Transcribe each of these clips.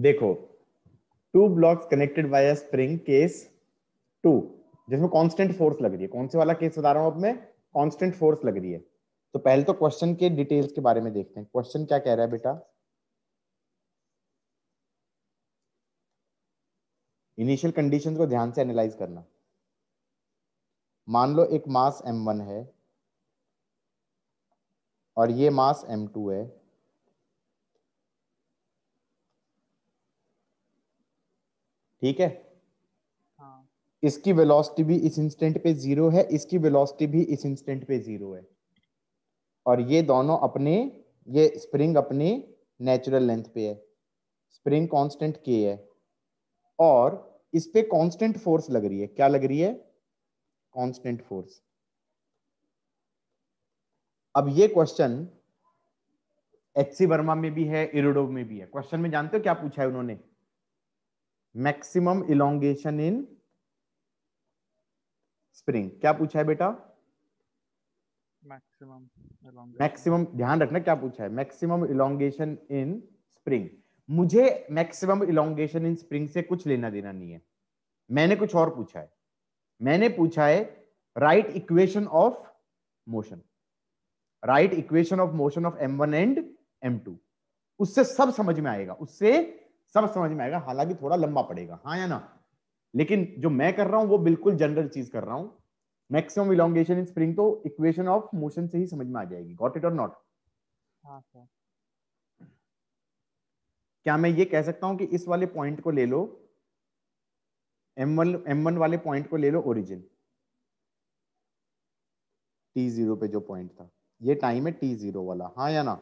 देखो two blocks connected by a spring case two जिसमें constant force लग रही है कौन से वाला केस बता रहा हूं अब मैं कांस्टेंट फोर्स लग रही है तो पहले तो क्वेश्चन के डिटेल्स के बारे में देखते हैं क्वेश्चन क्या कह रहा है बेटा इनिशियल कंडीशंस को ध्यान से एनालाइज करना मान लो एक मास m1 है और ये मास m2 है ठीक है हाँ. इसकी वेलोसिटी भी इस इंस्टेंट पे जीरो है इसकी वेलोसिटी भी इस इंस्टेंट पे जीरो है और ये दोनों अपने ये स्प्रिंग अपने नेचुरल लेंथ पे है स्प्रिंग कांस्टेंट के है और इस पे कांस्टेंट फोर्स लग रही है क्या लग रही है कांस्टेंट फोर्स अब ये क्वेश्चन एच सी वर्मा में भी है इरोडो में भी है क्वेश्चन में जानते हो क्या पूछा है उन्होंने मैक्सिमम इलोंगेशन इन स्प्रिंग क्या पूछा है बेटा मैक्सिमम मैक्सिमम ध्यान रखना क्या पूछा है मैक्सिमम इलोंगेशन इन स्प्रिंग मुझे मैक्सिमम इलोंगेशन इन स्प्रिंग से कुछ लेना देना नहीं है मैंने कुछ और पूछा है मैंने पूछा है right equation of motion right equation of motion of M one and M two उससे सब समझ में आएगा उससे सब समझ में आएगा हालांकि थोड़ा लंबा पड़ेगा हाँ या ना लेकिन जो मैं कर रहा हूँ वो बिल्कुल जनरल चीज कर रहा हूँ मैक्सिमम इलांगेशन इन स्प्रिंग तो इक्वेशन ऑफ मोशन से ही समझ में आ जाएगी गॉट इट और नॉट क्या मैं ये कह सकता हूं कि इस वाले पॉइंट को ले लो एम वन वाले पॉइंट को ले लो ओरिजिन टी जीरो पे जो पॉइंट था ये टाइम है टी जीरो वाला हाँ या ना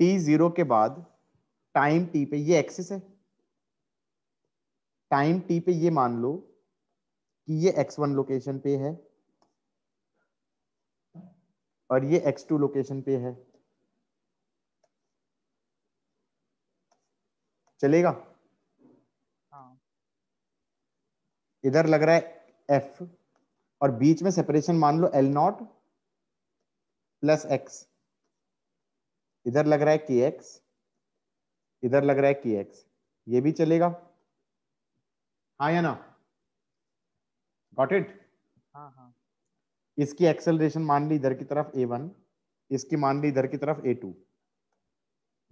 टी जीरो के बाद टाइम टी पे ये एक्सिस है टाइम टी पे ये मान लो कि ये एक्स वन लोकेशन पे है और ये एक्स टू लोकेशन पे है चलेगा हाँ। इधर लग रहा है एफ और बीच में सेपरेशन मान लो एल नॉट प्लस एक्स इधर लग रहा है के एक्स इधर लग रहा है के एक्स ये भी चलेगा हाँ या ना गॉट इट हाँ हाँ इसकी एक्सेलरेशन मान ली इधर की तरफ ए वन इसकी मान ली इधर की तरफ ए टू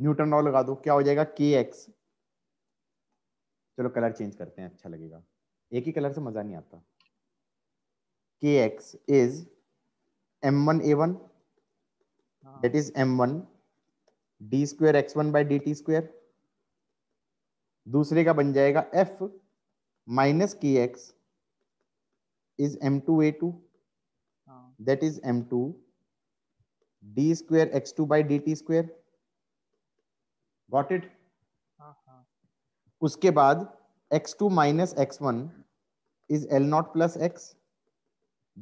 न्यूटन लॉ लगा दो क्या हो जाएगा के एक्स चलो कलर चेंज करते हैं अच्छा लगेगा एक ही कलर से मजा नहीं आता के x is M one A one is M one D square x one by D T square दूसरे का बन जाएगा एफ माइनस के x is M two A two हाँ। That is M two D square x two by D T square got it हाँ, हाँ। उसके बाद X two minus x one is L naught plus X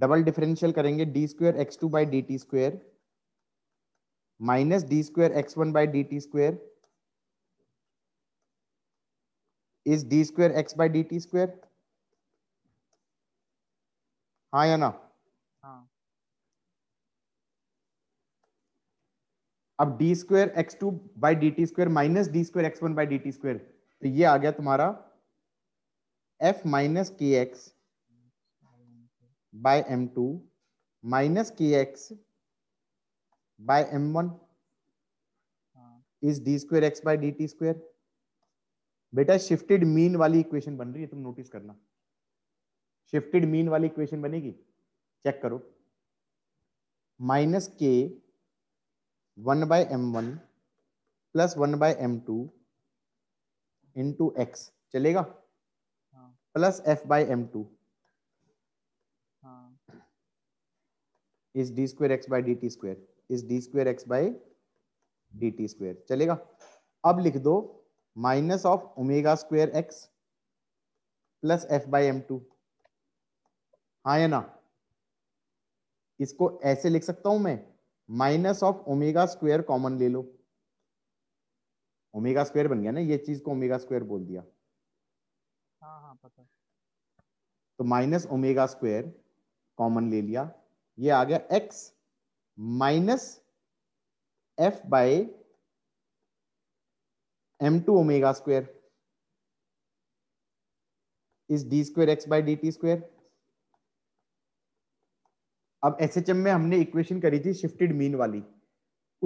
double differential करेंगे D square x two by D T square minus D square x one by D T square is D square x by D T square हाँ या ना हाँ. अब D square x two by D T square minus D square x one by D T square तो ये आ गया तुम्हारा एफ माइनस के x by M two minus के X by m1 is D square X by D T बेटा shifted mean वाली equation बन रही है तुम नोटिस करना शिफ्टेड मीन वाली इक्वेशन बनेगी चेक करो minus K one by M one plus one by M two into X चलेगा plus F by M two is D square X by D T square is D square x by D T square चलेगा अब लिख दो minus of omega square X plus F by M two हाँ या ना इसको ऐसे लिख सकता हूं मैं minus of omega square common ले लो ओमेगा स्क्वेयर बन गया ना ये चीज को ओमेगा स्क्वेयर बोल दिया हाँ हाँ पता तो माइनस ओमेगा स्क्वेयर कॉमन ले लिया ये आ गया X by M two omega omega is D d X by D T square. अब एस में हमने इक्वेशन करी थी शिफ्टेड मीन वाली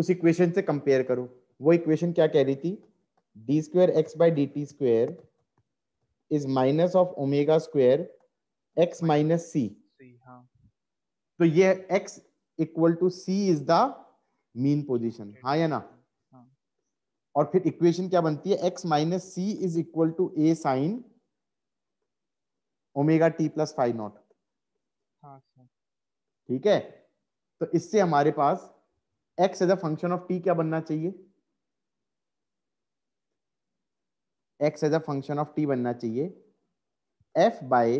उस इक्वेशन से कंपेयर करो वो इक्वेशन क्या कह रही थी D square x by D T square is minus of omega square X minus C तो ये X equal to C is the mean position हाँ या ना हाँ. और फिर इक्वेशन क्या बनती है X minus C is equal to A sine omega T plus phi naught ठीक है तो इससे हमारे पास X as a function of T क्या बनना चाहिए X as a function of T बनना चाहिए F by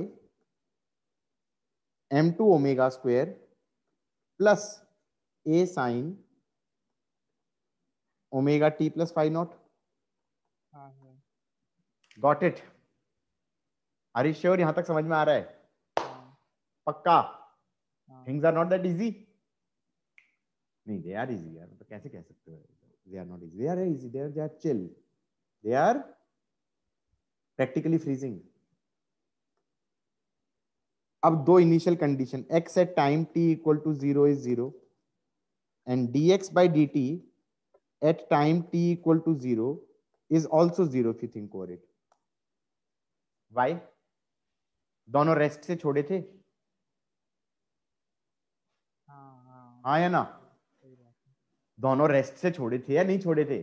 M two omega square plus A sine omega T plus phi naught got it are sure यहां तक समझ में आ रहा है हाँ। पक्का things are not that easy नहीं दे आर इजी यार तो कैसे कह सकते हो they are not easy they are easy they are chill they are practically freezing अब दो initial condition x at time t equal to zero is zero and D x by D T at time t equal to zero is also zero if you think over it. Why? दोनों rest से छोड़े थे हाँ, हाँ।, हाँ या ना दोनों रेस्ट से छोड़े थे या नहीं हाँ, छोड़े थे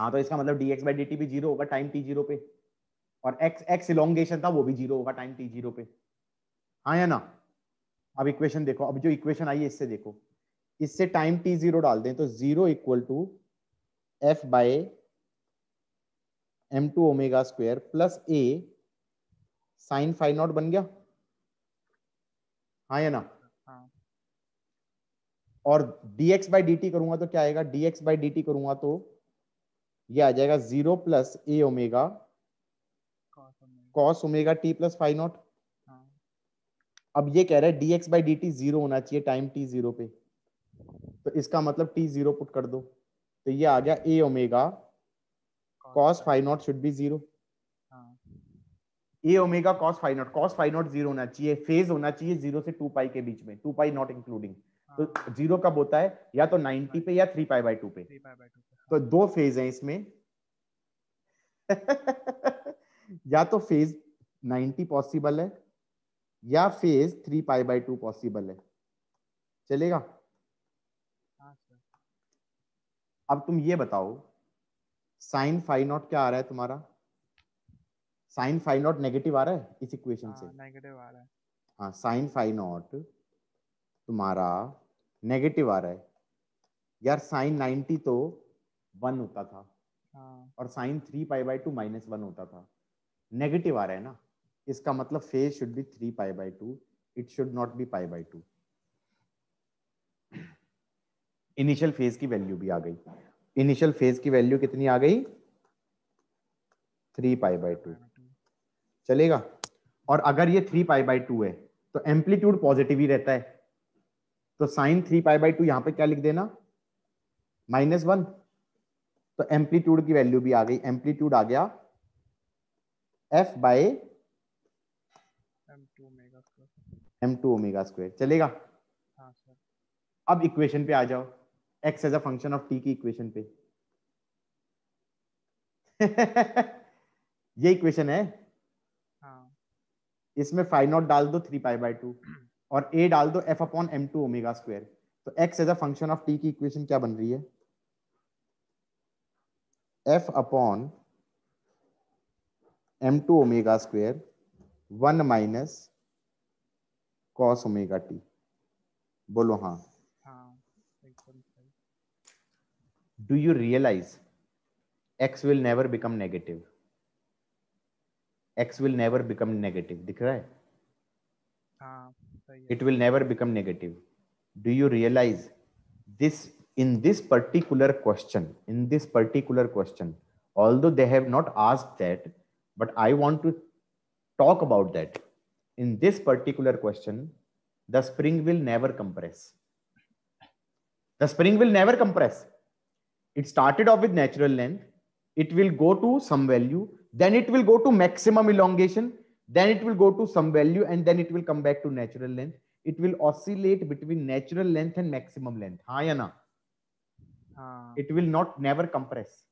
हाँ तो इसका मतलब dx by dt भी जीरो होगा टाइम t जीरो पे और x x इलोंगेशन था वो भी जीरो होगा टाइम t जीरो पे हाँ या ना अब इक्वेशन देखो अब जो इक्वेशन आई है इससे देखो इससे टाइम टी जीरो डाल दें तो zero equal to F by M two omega square plus A sine five naught बन गया हाँ या ना हाँ। और dx बाई डी टी करूंगा तो क्या आएगा dx बाई डी टी करूंगा तो ये आ जाएगा zero plus A omega cos omega T plus phi naught अब ये कह रहा है D by D T zero होना चाहिए टाइम टी जीरो पे तो इसका मतलब टी जीरो पुट कर दो तो ये आ गया A omega cos five naught should be zero A omega cos five naught cos five naught zero होना चाहिए फेज होना चाहिए जीरो से टू पाई के बीच में टू पाई नॉट इंक्लूडिंग तो जीरो कब होता है या तो नाइनटी पे या थ्री पाई बाई टू पे हाँ। तो दो फेज हैं इसमें या तो फेज नाइनटी पॉसिबल है या phase three pi by two possible है चलेगा हाँ, अब तुम ये बताओ साइन फाइव नॉट क्या आ रहा है तुम्हारा साइन फाइव नॉट नेगेटिव आ रहा है इस इक्वेशन हाँ, से नेगेटिव आ रहा है हाँ साइन फाइव नॉट तुम्हारा नेगेटिव आ रहा है यार साइन नाइनटी तो वन होता था हाँ। और sine three pi by two minus one होता था नेगेटिव आ रहा है ना इसका मतलब phase should be three pi by two it should not be pi by two initial phase की वैल्यू भी आ गई इनिशियल फेज की वैल्यू कितनी आ गई थ्री पाई बाई टू चलेगा और अगर ये थ्री पाई बाई टू है तो एम्पलीट्यूड पॉजिटिव ही रहता है तो sine three pi by two यहां पे क्या लिख देना माइनस वन तो एम्पलीट्यूड की वैल्यू भी आ गई एम्पलीट्यूड आ गया F by M two omega square चलेगा हाँ अब इक्वेशन पे आ जाओ X as a function of T की इक्वेशन पे ये इक्वेशन है हाँ। इसमें फाइव नॉट डाल दो थ्री पाई बाई टू और ए डाल दो F upon M two omega square तो X as a function of T की इक्वेशन क्या बन रही है F upon M two omega square one minus cos omega T बोलो हाँ do you realise X will never become negative X will never become negative दिख रहा है it will never become negative do you realise this in this particular question in this particular question although they have not asked that but i want to talk about that in this particular question, the spring will never compress. The spring will never compress. It started off with natural length. It will go to some value. Then it will go to maximum elongation. Then it will go to some value and then it will come back to natural length. It will oscillate between natural length and maximum length. Hayana. Uh, it will not never compress.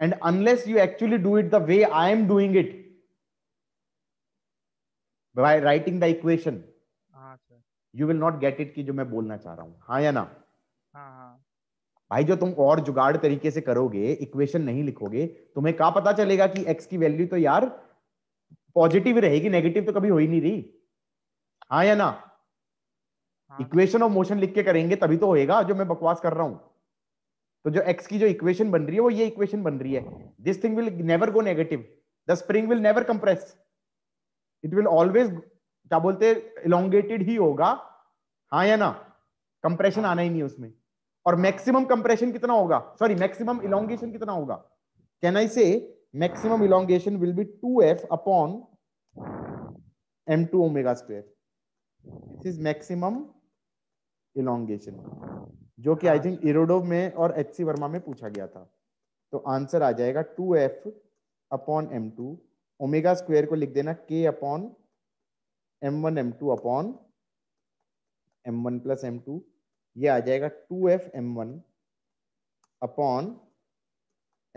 And unless you actually do it the way I am doing it, by writing the equation you will not get it कि जो मैं बोलना चाह रहा हूँ हाँ या ना हाँ, हाँ। भाई जो तुम और जुगाड़ तरीके से करोगे इक्वेशन नहीं लिखोगे तुम्हें क्या पता चलेगा कि एक्स की वैल्यू तो यार पॉजिटिव रहेगी नेगेटिव तो कभी हो ही नहीं रही हाँ या ना इक्वेशन ऑफ मोशन लिख के करेंगे तभी तो होएगा जो मैं बकवास कर रहा हूं तो जो एक्स की जो इक्वेशन बन रही है वो ये इक्वेशन बन रही है this thing will never go negative the spring will never compress it will always क्या बोलते हैं ही होगा हाँ या ना कंप्रेशन आना ही नहीं उसमें और मैक्सिमम कंप्रेशन कितना होगा सॉरी मैक्सिमम इलांगेशन कितना होगा can I say maximum elongation will be two F upon M two omega square this is maximum elongation जो कि आई थिंक इरोडोव में और एच सी वर्मा में पूछा गया था तो आंसर आ जाएगा two F upon M two omega square को लिख देना K upon M one M two upon M one plus M two ये आ जाएगा two F M one upon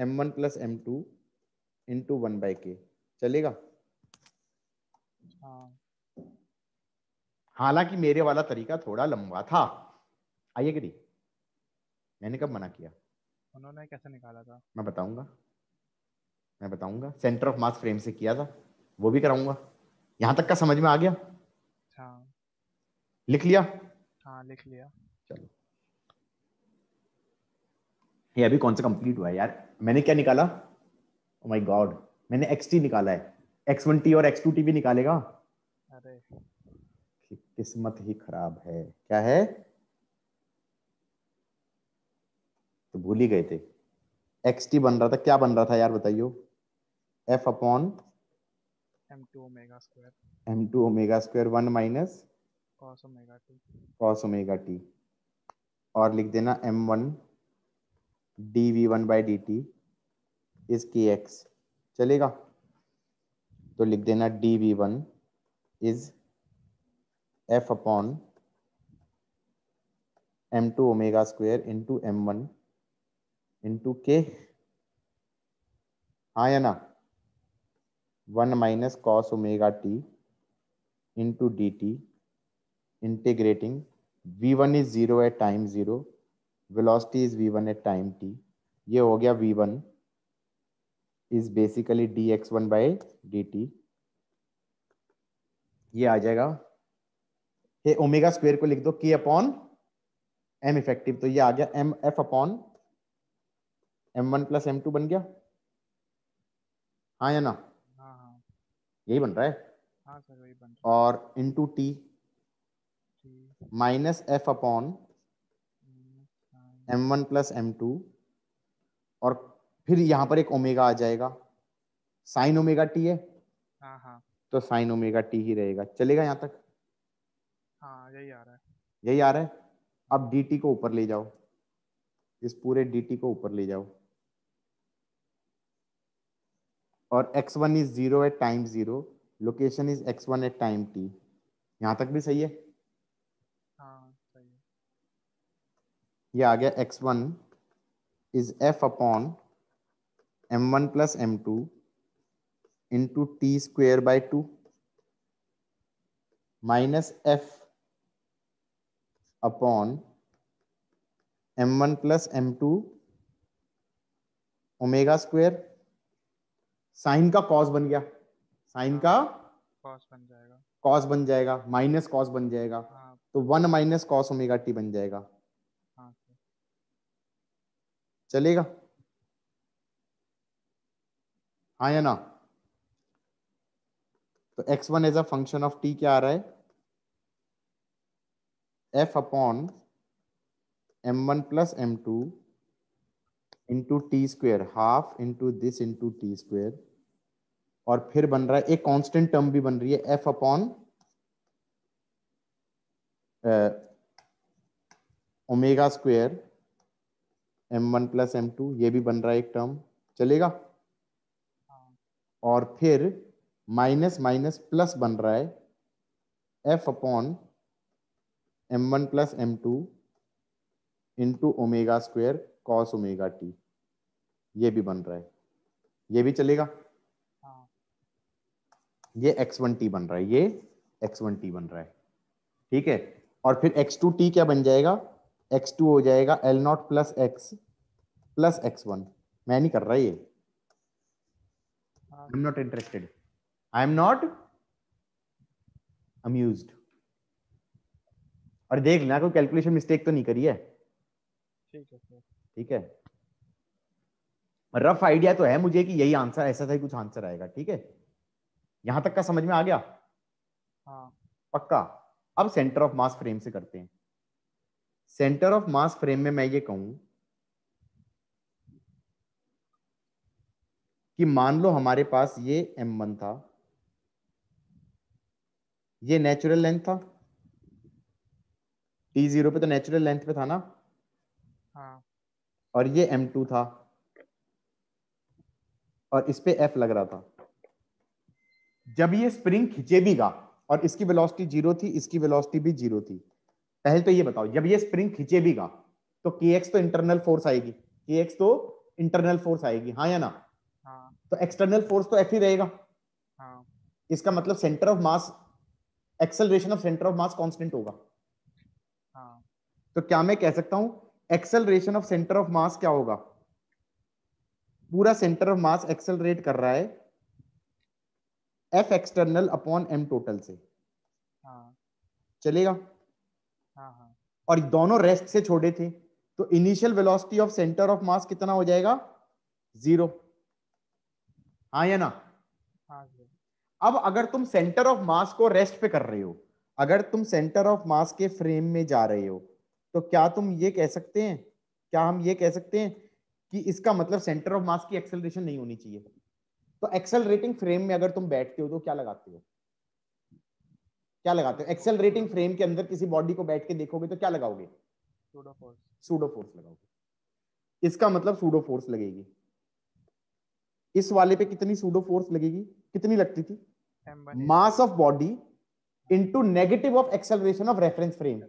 M one plus M two into one by K चलेगा हाँ। हालांकि मेरे वाला तरीका थोड़ा लंबा था आइए गिरी मैंने कब मना किया उन्होंने कैसे निकाला था मैं बताऊंगा मैं बताऊंगा सेंटर ऑफ मास फ्रेम से किया था वो भी कराऊंगा यहाँ तक का समझ में आ गया हाँ लिख लिया हाँ लिख लिया चलो ये अभी कौन सा कंप्लीट हुआ है यार मैंने क्या निकाला ओ माय गॉड मैंने एक्स टी निकाला है एक्स वन टी और एक्स टू टी भी निकालेगा अरे किस्मत ही खराब है क्या है तो भूल ही गए थे एक्स टी बन रहा था क्या बन रहा था यार बताइयो f upon m2 omega square m2 omega square 1 minus cos omega t cos omega t और लिख देना m1 dv1 by dt is kx चलेगा तो लिख देना dv1 is f upon m2 omega square into m1 into k हाँ या ना one minus cos omega t into d t integrating v one is zero at time zero velocity is v one at time t ये हो गया v one is basically d x one by D t ये आ जाएगा ये omega square को लिख दो के अपॉन एम इफेक्टिव तो ये आ गया m f upon M one plus M two बन गया हाँ या ना यही बन रहा है हाँ सर वही बन रहा है और into t minus f upon M one plus M two और फिर यहाँ पर एक ओमेगा आ जाएगा साइन ओमेगा टी है हाँ हाँ तो साइन ओमेगा टी ही रहेगा चलेगा यहाँ तक हाँ यही आ रहा है यही आ रहा है अब डी टी को ऊपर ले जाओ इस पूरे डी टी को ऊपर ले जाओ और x one is zero at time zero location is x one at time t यहां तक भी हाँ, सही है ये आ गया x one is f upon M one plus M two into t square by two minus f upon M one plus M two omega square sine का कॉस बन गया साइन का कॉस बन जाएगा कॉस बन जाएगा माइनस कॉस बन जाएगा हाँ। तो one minus cos omega t बन जाएगा हाँ, चलेगा हाँ या ना तो x one as a function of T क्या आ रहा है F upon M one plus M two into t square half into this into t square और फिर बन रहा है एक कांस्टेंट टर्म भी बन रही है F upon omega square m one plus M two ये भी बन रहा है एक टर्म चलेगा और फिर माइनस माइनस प्लस बन रहा है F upon M one plus M two into omega square cos omega t ये भी बन रहा है ये भी चलेगा हाँ। ये एक्स वन टी बन रहा है ये एक्स वन टी बन रहा है ठीक है और फिर एक्स टू टी क्या बन जाएगा एक्स टू हो जाएगा l naught plus x plus x one मैं नहीं कर रहा ये I am not interested I am not amuse और देख लेना कोई कैलकुलेशन मिस्टेक तो नहीं करी है ठीक है रफ आइडिया तो है मुझे कि यही आंसर ऐसा था कुछ आंसर आएगा ठीक है यहां तक का समझ में आ गया हाँ. पक्का अब सेंटर ऑफ मास फ्रेम से करते हैं सेंटर ऑफ मास फ्रेम में मैं ये कहूं कि मान लो हमारे पास ये एम वन था ये नेचुरल लेंथ था टी जीरो पे तो नेचुरल लेंथ पे था ना हाँ। और ये M2 था और इस पे F लग रहा था जब ये स्प्रिंग खिंचेबीगा और इसकी वेलोसिटी जीरो थी इसकी वेलोसिटी भी जीरो थी पहले तो ये बताओ जब ये स्प्रिंग खिंचेबीगा तो के तो इंटरनल फोर्स आएगी के तो इंटरनल फोर्स आएगी हाँ या ना हाँ. तो एक्सटर्नल फोर्स तो एफ ही रहेगा हाँ. इसका मतलब centre of mass acceleration of centre of mass constant होगा हाँ. तो क्या मैं कह सकता हूं acceleration of centre of mass क्या होगा पूरा सेंटर ऑफ मास एक्सेलरेट कर रहा है f external upon m total से हाँ। चलेगा हाँ, हाँ। और दोनों रेस्ट से छोड़े थे तो initial velocity of centre of mass कितना हो जाएगा जीरो हाँ या ना हाँ अब अगर तुम सेंटर ऑफ मास को रेस्ट पे कर रहे हो अगर तुम सेंटर ऑफ मास के फ्रेम में जा रहे हो तो क्या तुम ये कह सकते हैं क्या हम ये कह सकते हैं कि इसका मतलब सेंटर ऑफ मास की एक्सेलरेशन नहीं होनी चाहिए तो एक्सेलरेटिंग फ्रेम में अगर तुम बैठते हो तो क्या लगाते हो क्या लगाते हो एक्सेलरेटिंग फ्रेम के अंदर किसी बॉडी को बैठ के देखोगे तो क्या लगाओगे सूडो फोर्स लगाओगे इसका मतलब सूडो फोर्स लगेगी इस वाले पे कितनी सूडो फोर्स लगेगी कितनी लगती थी mass of body into negative of acceleration of reference frame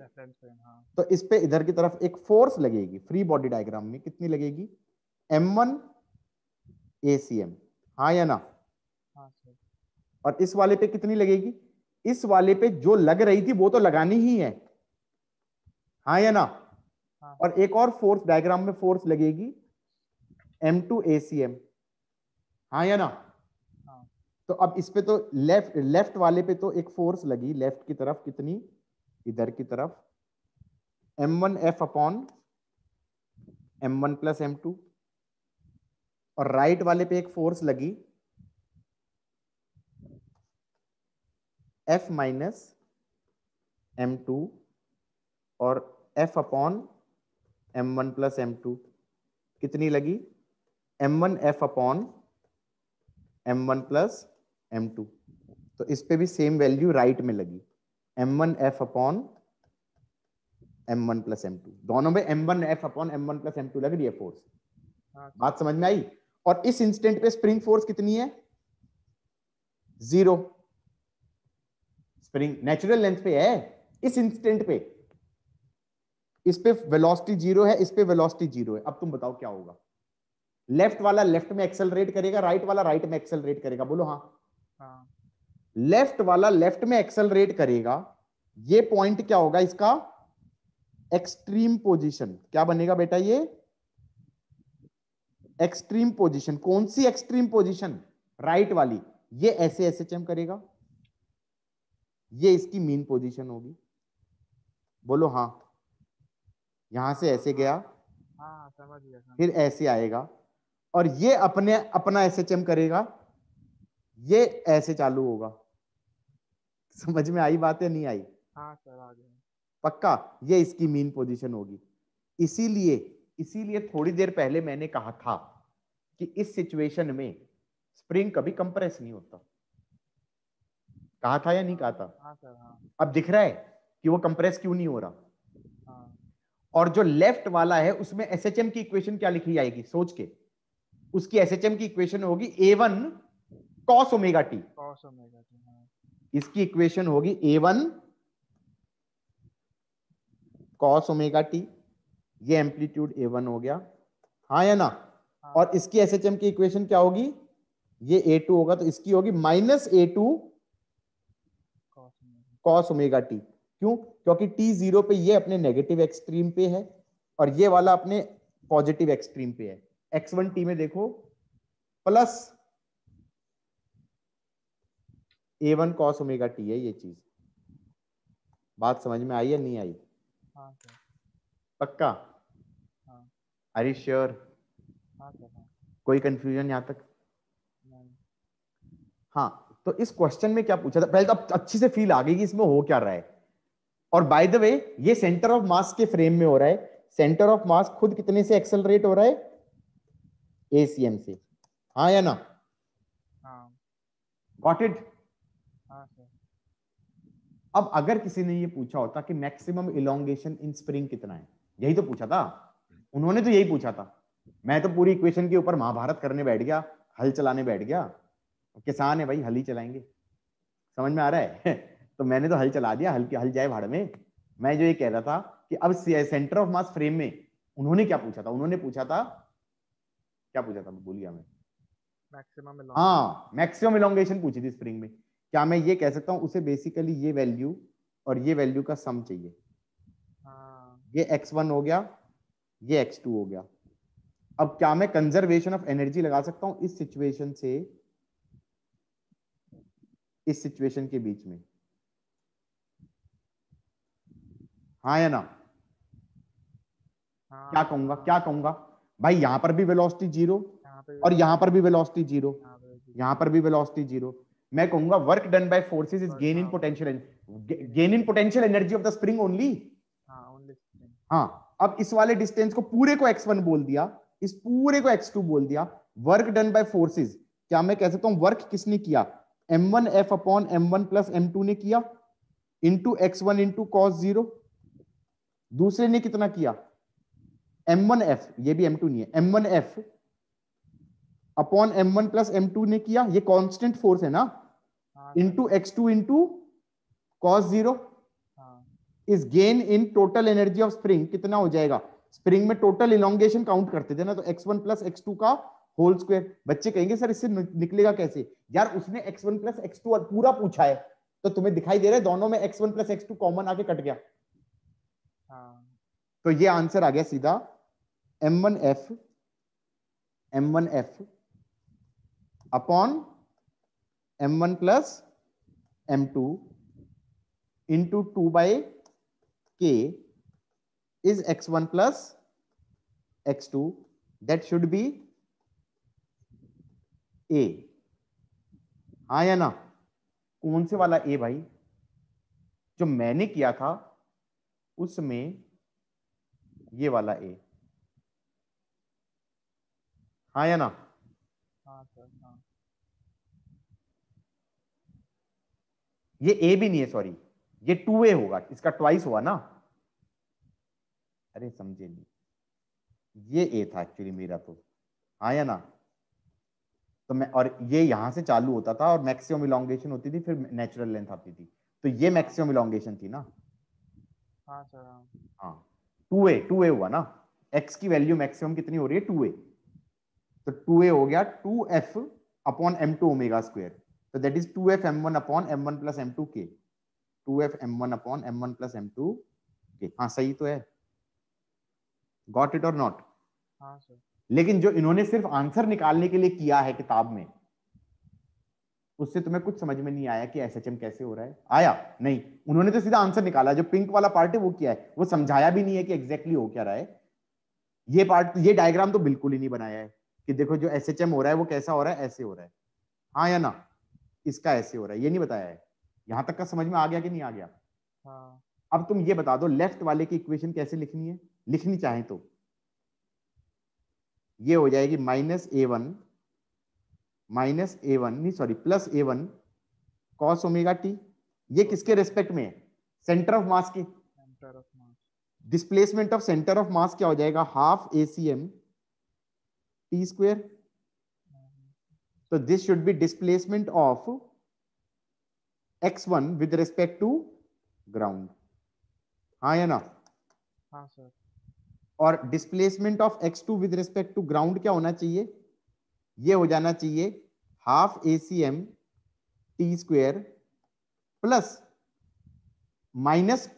तो इस पे इधर की तरफ एक फोर्स लगेगी फ्री बॉडी डायग्राम में कितनी लगेगी एम वन ए सी एम हाँ या ना हाँ, और इस वाले पे कितनी लगेगी इस वाले पे जो लग रही थी वो तो लगानी ही है हाँ या ना हाँ। और एक और फोर्स डायग्राम में फोर्स लगेगी एम टू ए सी एम हाँ या ना तो अब इस पे तो लेफ्ट लेफ्ट वाले पे तो एक फोर्स लगी लेफ्ट की तरफ कितनी इधर की तरफ m one f upon M one plus M two और राइट वाले पे एक फोर्स लगी एफ माइनस एम टू और f upon M one plus M two कितनी लगी m one f upon M one plus M two तो इस पे भी सेम वैल्यू राइट में लगी m one f upon M one plus M two दोनों में M one f upon M one plus M two लग रही है फोर्स हाँ, बात समझ में आई और इस इंस्टेंट पे स्प्रिंग फोर्स कितनी है जीरो स्प्रिंग नेचुरल लेंथ पे है इस इंस्टेंट पे इस पे वेलोसिटी जीरो है इस पे वेलोसिटी जीरो है अब तुम बताओ क्या होगा लेफ्ट वाला लेफ्ट में एक्सेलरेट करेगा राइट वाला राइट में एक्सेलरेट करेगा बोलो हाँ हाँ। लेफ्ट वाला लेफ्ट में एक्सेलरेट करेगा ये पॉइंट क्या होगा इसका एक्सट्रीम पोजीशन क्या बनेगा बेटा ये एक्सट्रीम पोजीशन कौन सी एक्सट्रीम पोजीशन राइट वाली ये ऐसे ऐसे चम करेगा ये इसकी मेन पोजीशन होगी बोलो हाँ यहां से ऐसे गया हाँ, समझ गया फिर ऐसे आएगा और ये अपने अपना एस एच एम करेगा ये ऐसे चालू होगा समझ में आई बात है नहीं आई हाँ, सर आ गया पक्का ये इसकी मीन पोजीशन होगी इसीलिए इसीलिए थोड़ी देर पहले मैंने कहा था कि इस सिचुएशन में स्प्रिंग कभी कंप्रेस नहीं होता कहा था या नहीं कहा था हाँ, सर, हाँ। अब दिख रहा है कि वो कंप्रेस क्यों नहीं हो रहा हाँ। और जो लेफ्ट वाला है उसमें एसएचएम की इक्वेशन क्या लिखी जाएगी सोच के उसकी एसएचएम की इक्वेशन होगी a one cos omega t cos omega t इसकी इक्वेशन होगी a one cos omega t ये एम्पलीट्यूड ए वन हो गया हाँ या ना हाँ। और इसकी एस एच एम की इक्वेशन क्या होगी ये ए टू होगा तो इसकी होगी minus a two cos omega t क्यों क्योंकि टी जीरो पे ये अपने नेगेटिव एक्सट्रीम पे है और ये वाला अपने पॉजिटिव एक्सट्रीम पे है एक्स वन टी में देखो plus a one cos omega t है ये चीज बात समझ में आई या नहीं आई हाँ, पक्का अरे हाँ। श्योर हाँ, कोई कंफ्यूजन यहाँ तक हाँ तो इस क्वेश्चन में क्या पूछा था पहले तो आप अच्छी से फील आ गई कि इसमें हो क्या रहा है और बाय द वे ये सेंटर ऑफ मास के फ्रेम में हो रहा है सेंटर ऑफ मास खुद कितने से एक्सेलरेट हो रहा है एसीएम से हाँ या ना गॉट इट हाँ. अब अगर किसी ने ये पूछा होता कि मैक्सिमम इलोंगेशन इन स्प्रिंग कितना है यही तो पूछा था उन्होंने तो यही पूछा था मैं तो पूरी इक्वेशन के ऊपर महाभारत करने बैठ गया हल चलाने बैठ गया किसान है भाई हल ही चलाएंगे समझ में आ रहा है तो मैंने तो हल चला दिया हल के हल जाए भाड़ में मैं जो ये कह रहा था कि अब सेंटर ऑफ मास फ्रेम में उन्होंने क्या पूछा था उन्होंने पूछा था क्या पूछा था भूल गया मैं मैक्सिमम हाँ मैक्सिमम इलोंगेशन पूछी थी स्प्रिंग में क्या मैं ये कह सकता हूँ उसे बेसिकली ये वैल्यू और ये वैल्यू का सम चाहिए हाँ। ये x1 हो गया ये x2 हो गया अब क्या मैं कंजर्वेशन ऑफ एनर्जी लगा सकता हूं इस सिचुएशन से इस सिचुएशन के बीच में हाँ या ना हाँ। क्या कहूंगा क्या कहूंगा भाई यहां पर भी वेलोसिटी जीरो और यहां पर भी वेलोसिटी जीरो यहां पर भी वेलोसिटी जीरो मैं कहूंगा work done by forces is gain in potential gain in potential energy of the spring only हाँ अब इस वाले डिस्टेंस को पूरे को एक्स वन बोल दिया इस पूरे को एक्स टू बोल दिया वर्क डन बाय फोर्सेस क्या मैं कह सकता हूं वर्क किसने किया m one f upon M one plus M two ने किया into x one into cos zero दूसरे ने कितना किया एम वन एफ ये भी एम टू नहीं है m one f upon M one plus M two ने किया ये कॉन्स्टेंट फोर्स है ना into x two into cos zero इस gain in total energy of spring कितना हो जाएगा स्प्रिंग में टोटल इलांगेशन काउंट करते थे ना तो x one plus x two का होल स्क्वायर बच्चे कहेंगे सर इससे निकलेगा कैसे यार उसने x one plus x two पूरा पूछा है तो तुम्हें दिखाई दे रहा है दोनों में x one plus x two common आके कट गया हाँ। तो ये आंसर आ गया सीधा m one f M one f upon M one plus M two into two by k is x one plus x two should should be a या ना कौन से वाला ए भाई जो मैंने किया था उसमें ये वाला ए हाँ या ना ये ए भी नहीं है सॉरी ये टू ए होगा इसका ट्वाइस हुआ ना अरे समझे नहीं ये ए था एक्चुअली मेरा तो हाँ या ना तो मैं और ये यहां से चालू होता था और मैक्सिमम इलांगेशन होती थी फिर नेचुरल लेंथ आती थी तो ये मैक्सिमम इलांगेशन थी ना हाँ सर हाँ टू ए टू ए हुआ ना एक्स की वैल्यू मैक्सिमम कितनी हो रही है टू ए तो टू ए हो गया two F upon M two omega square So that is 2f m1 upon m1 plus m2 k. 2f m1 upon m1 plus m2 k. हाँ सही तो है got it or not हाँ sir लेकिन जो इन्होंने सिर्फ आंसर निकालने के लिए किया है किताब में उससे तुम्हें कुछ समझ में नहीं आया कि एस कैसे हो रहा है आया नहीं उन्होंने तो सीधा आंसर निकाला जो पिंक वाला पार्ट है वो किया है वो समझाया भी नहीं है कि एग्जैक्टली exactly हो क्या रहा है ये पार्ट ये डायग्राम तो बिल्कुल ही नहीं बनाया है कि देखो जो एस हो रहा है वो कैसा हो रहा है ऐसे हो रहा है हाँ या ना हाँ इसका ऐसे हो रहा है ये नहीं बताया है यहां तक का समझ में आ गया कि नहीं आ गया हाँ। अब तुम ये बता दो लेफ्ट वाले की इक्वेशन कैसे लिखनी है लिखनी चाहे तो ये हो जाएगी माइनस ए वन माइनस ए वन नहीं sorry plus a one cos omega t ये किसके रेस्पेक्ट में है सेंटर ऑफ मास के centre of mass displacement of centre of mass क्या हो जाएगा half a C m t square So this should be displacement of x1 with respect to ground. हाँ या ना हाँ सर और displacement of x two with respect to ground क्या होना चाहिए ये हो जाना चाहिए half a C m t square plus minus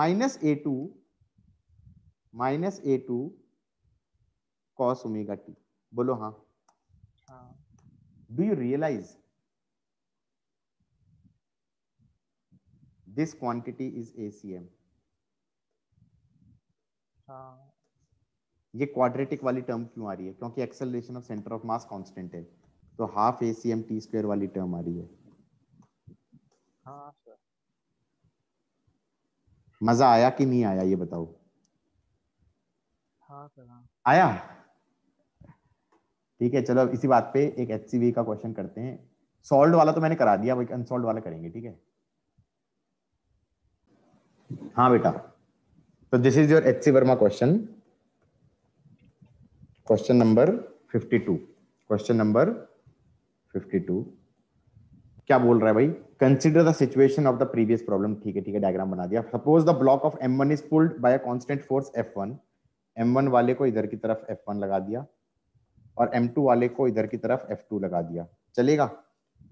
minus a two minus a two cos omega t बोलो हाँ Do you realize this quantity is ACM? Uh, हाँ। ये क्वाड्रेटिक वाली टर्म क्यों आ रही है क्योंकि acceleration of centre of mass constant है तो half a C m t square वाली टर्म आ रही है हाँ, मजा आया कि नहीं आया ये बताओ हाँ, हाँ। आया ठीक है चलो इसी बात पे एक एच का क्वेश्चन करते हैं सोल्व वाला तो मैंने करा दिया अब अनसॉल्व वाला करेंगे ठीक है हाँ बेटा तो this is your H C Verma question question number 52 question number 52 क्या बोल रहा है भाई consider the situation of the previous problem ठीक है ठीक है डायग्राम बना दिया suppose the block of M one is pulled by a constant force f one M one वाले को इधर की तरफ एफ वन लगा दिया और m2 वाले को इधर की तरफ f2 लगा दिया चलेगा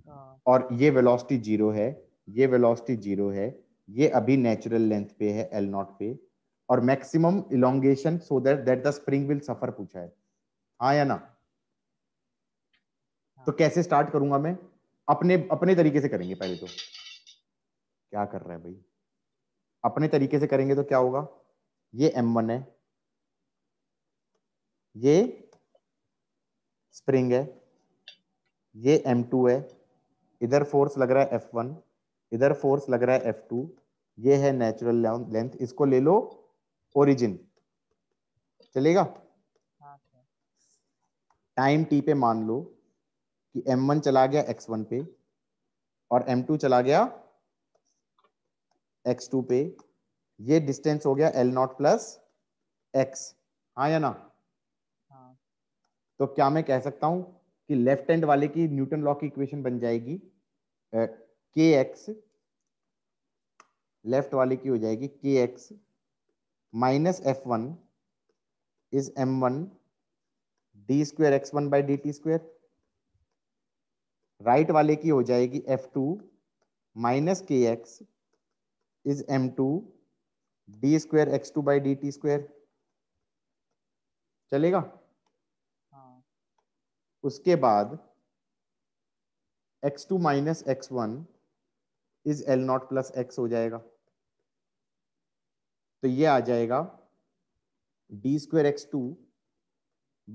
हाँ। और ये वेलोसिटी जीरो है ये वेलोसिटी जीरो है ये अभी नेचुरल लेंथ पे है L0 पे और maximum elongation so that that the spring will suffer पूछा है हाँ या ना हाँ। तो कैसे स्टार्ट करूंगा मैं अपने अपने तरीके से करेंगे पहले तो क्या कर रहा है भाई अपने तरीके से करेंगे तो क्या होगा ये m1 है ये स्प्रिंग है ये M2 है इधर फोर्स लग रहा है F1 इधर फोर्स लग रहा है F2 ये है नेचुरल लेंथ इसको ले लो ओरिजिन चलेगा टाइम हाँ, टी पे मान लो कि M1 चला गया X1 पे और M2 चला गया X2 पे ये डिस्टेंस हो गया L0 नॉट प्लस एक्स हाँ या ना तो क्या मैं कह सकता हूं कि लेफ्ट हैंड वाले की न्यूटन लॉ की इक्वेशन बन जाएगी के एक्स लेफ्ट वाले की हो जाएगी k x minus F one is M one D square x one by D T square right वाले की हो जाएगी एफ टू माइनस के x is M two D square x two by D T square चलेगा उसके बाद x2 two minus x one is L naught plus x हो जाएगा तो ये आ जाएगा d square x two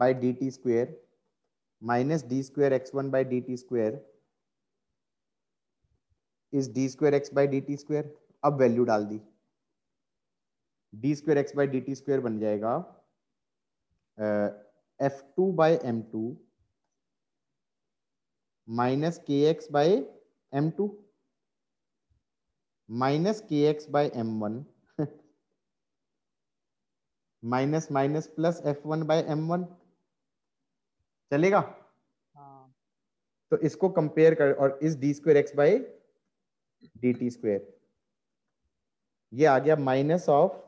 by D T square minus D square x one by D T square is D square x by D T square अब value डाल दी d square x by D T square बन जाएगा f two by M two minus के x by M two minus के x by M one minus minus plus f one by M one चलेगा हाँ. तो इसको कंपेयर कर और इस d square x by D T square ये आ गया माइनस ऑफ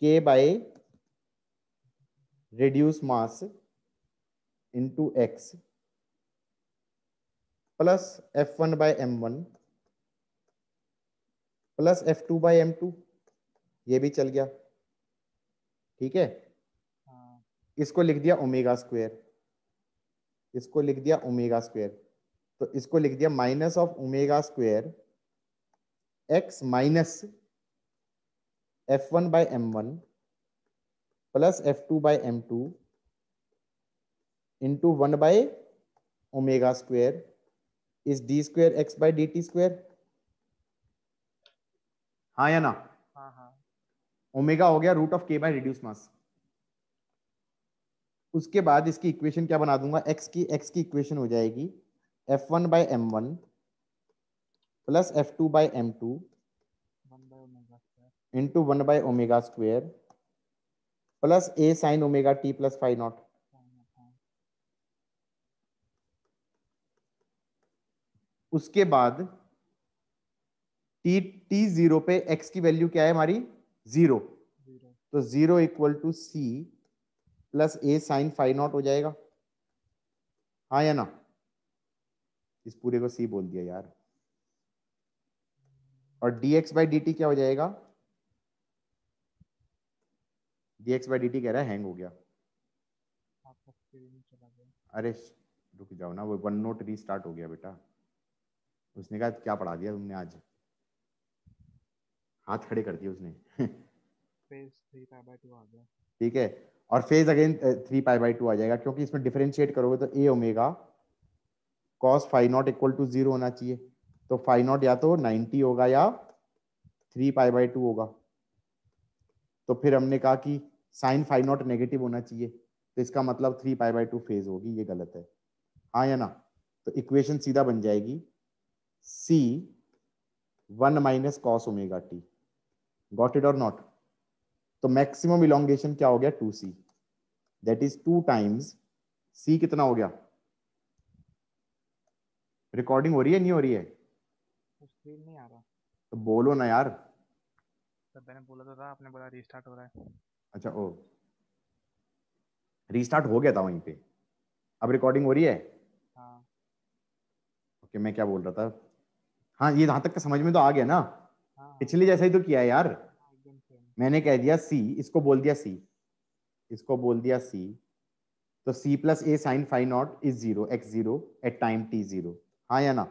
के by reduce mass into x plus f one by M one plus F two by M two ये भी चल गया ठीक है हाँ। इसको लिख दिया ओमेगा स्क्वायर इसको लिख दिया ओमेगा स्क्वायर तो इसको लिख दिया minus of omega square x minus F one by M one plus F two by M two into one by omega square is d square x by dt square हाँ या ना हाँ हाँ omega हो गया रूट ऑफ के by reduce mass उसके बाद इसकी इक्वेशन क्या बना दूंगा x की x की इक्वेशन हो जाएगी f1 one by M one plus F two by M two into one by omega square plus A sine omega T plus phi naught उसके बाद टी टी जीरो पे एक्स की value क्या है हमारी जीरो तो zero equal to c plus A sine five naught हो जाएगा हाँ या ना इस पूरे को सी बोल दिया यार और d x by D T क्या हो जाएगा d x by D t कह रहा है हैंग हो गया अरे रुक जाओ ना वो वन नोट रीस्टार्ट हो गया बेटा उसने कहा क्या पढ़ा दिया तुमने आज हाथ खड़े कर दिए उसने ठीक है और phase again three pi by two आ जाएगा क्योंकि इसमें डिफरेंशिएट करोगे तो a omega cos five naught equal to zero होना चाहिए तो फाइव नॉट या तो नाइन्टी होगा या थ्री पाई बाई टू होगा तो फिर हमने कहा कि साइन फाइव नॉट नेगेटिव होना चाहिए तो इसका मतलब three pi by two phase होगी ये गलत है हाँ या ना तो इक्वेशन सीधा बन जाएगी C one minus cos omega T got it और नॉट तो मैक्सिमम इलांगेशन क्या हो गया two C that is two times C कितना हो गया रिकॉर्डिंग हो रही है नहीं हो रही है नहीं आ रहा तो बोलो ना यार सर मैंने बोला तो था आपने बोला रीस्टार्ट हो रहा है अच्छा ओ रीस्टार्ट हो गया था वहीं पे अब रिकॉर्डिंग हो रही है हाँ ओके मैं क्या बोल रहा था हाँ ये यहां तक का समझ में तो आ गया ना हाँ। पिछले जैसा ही तो किया यार हाँ, मैंने कह दिया सी इसको बोल दिया सी इसको बोल दिया सी तो C plus A sine five naught is zero X zero at time T zero हाँ या ना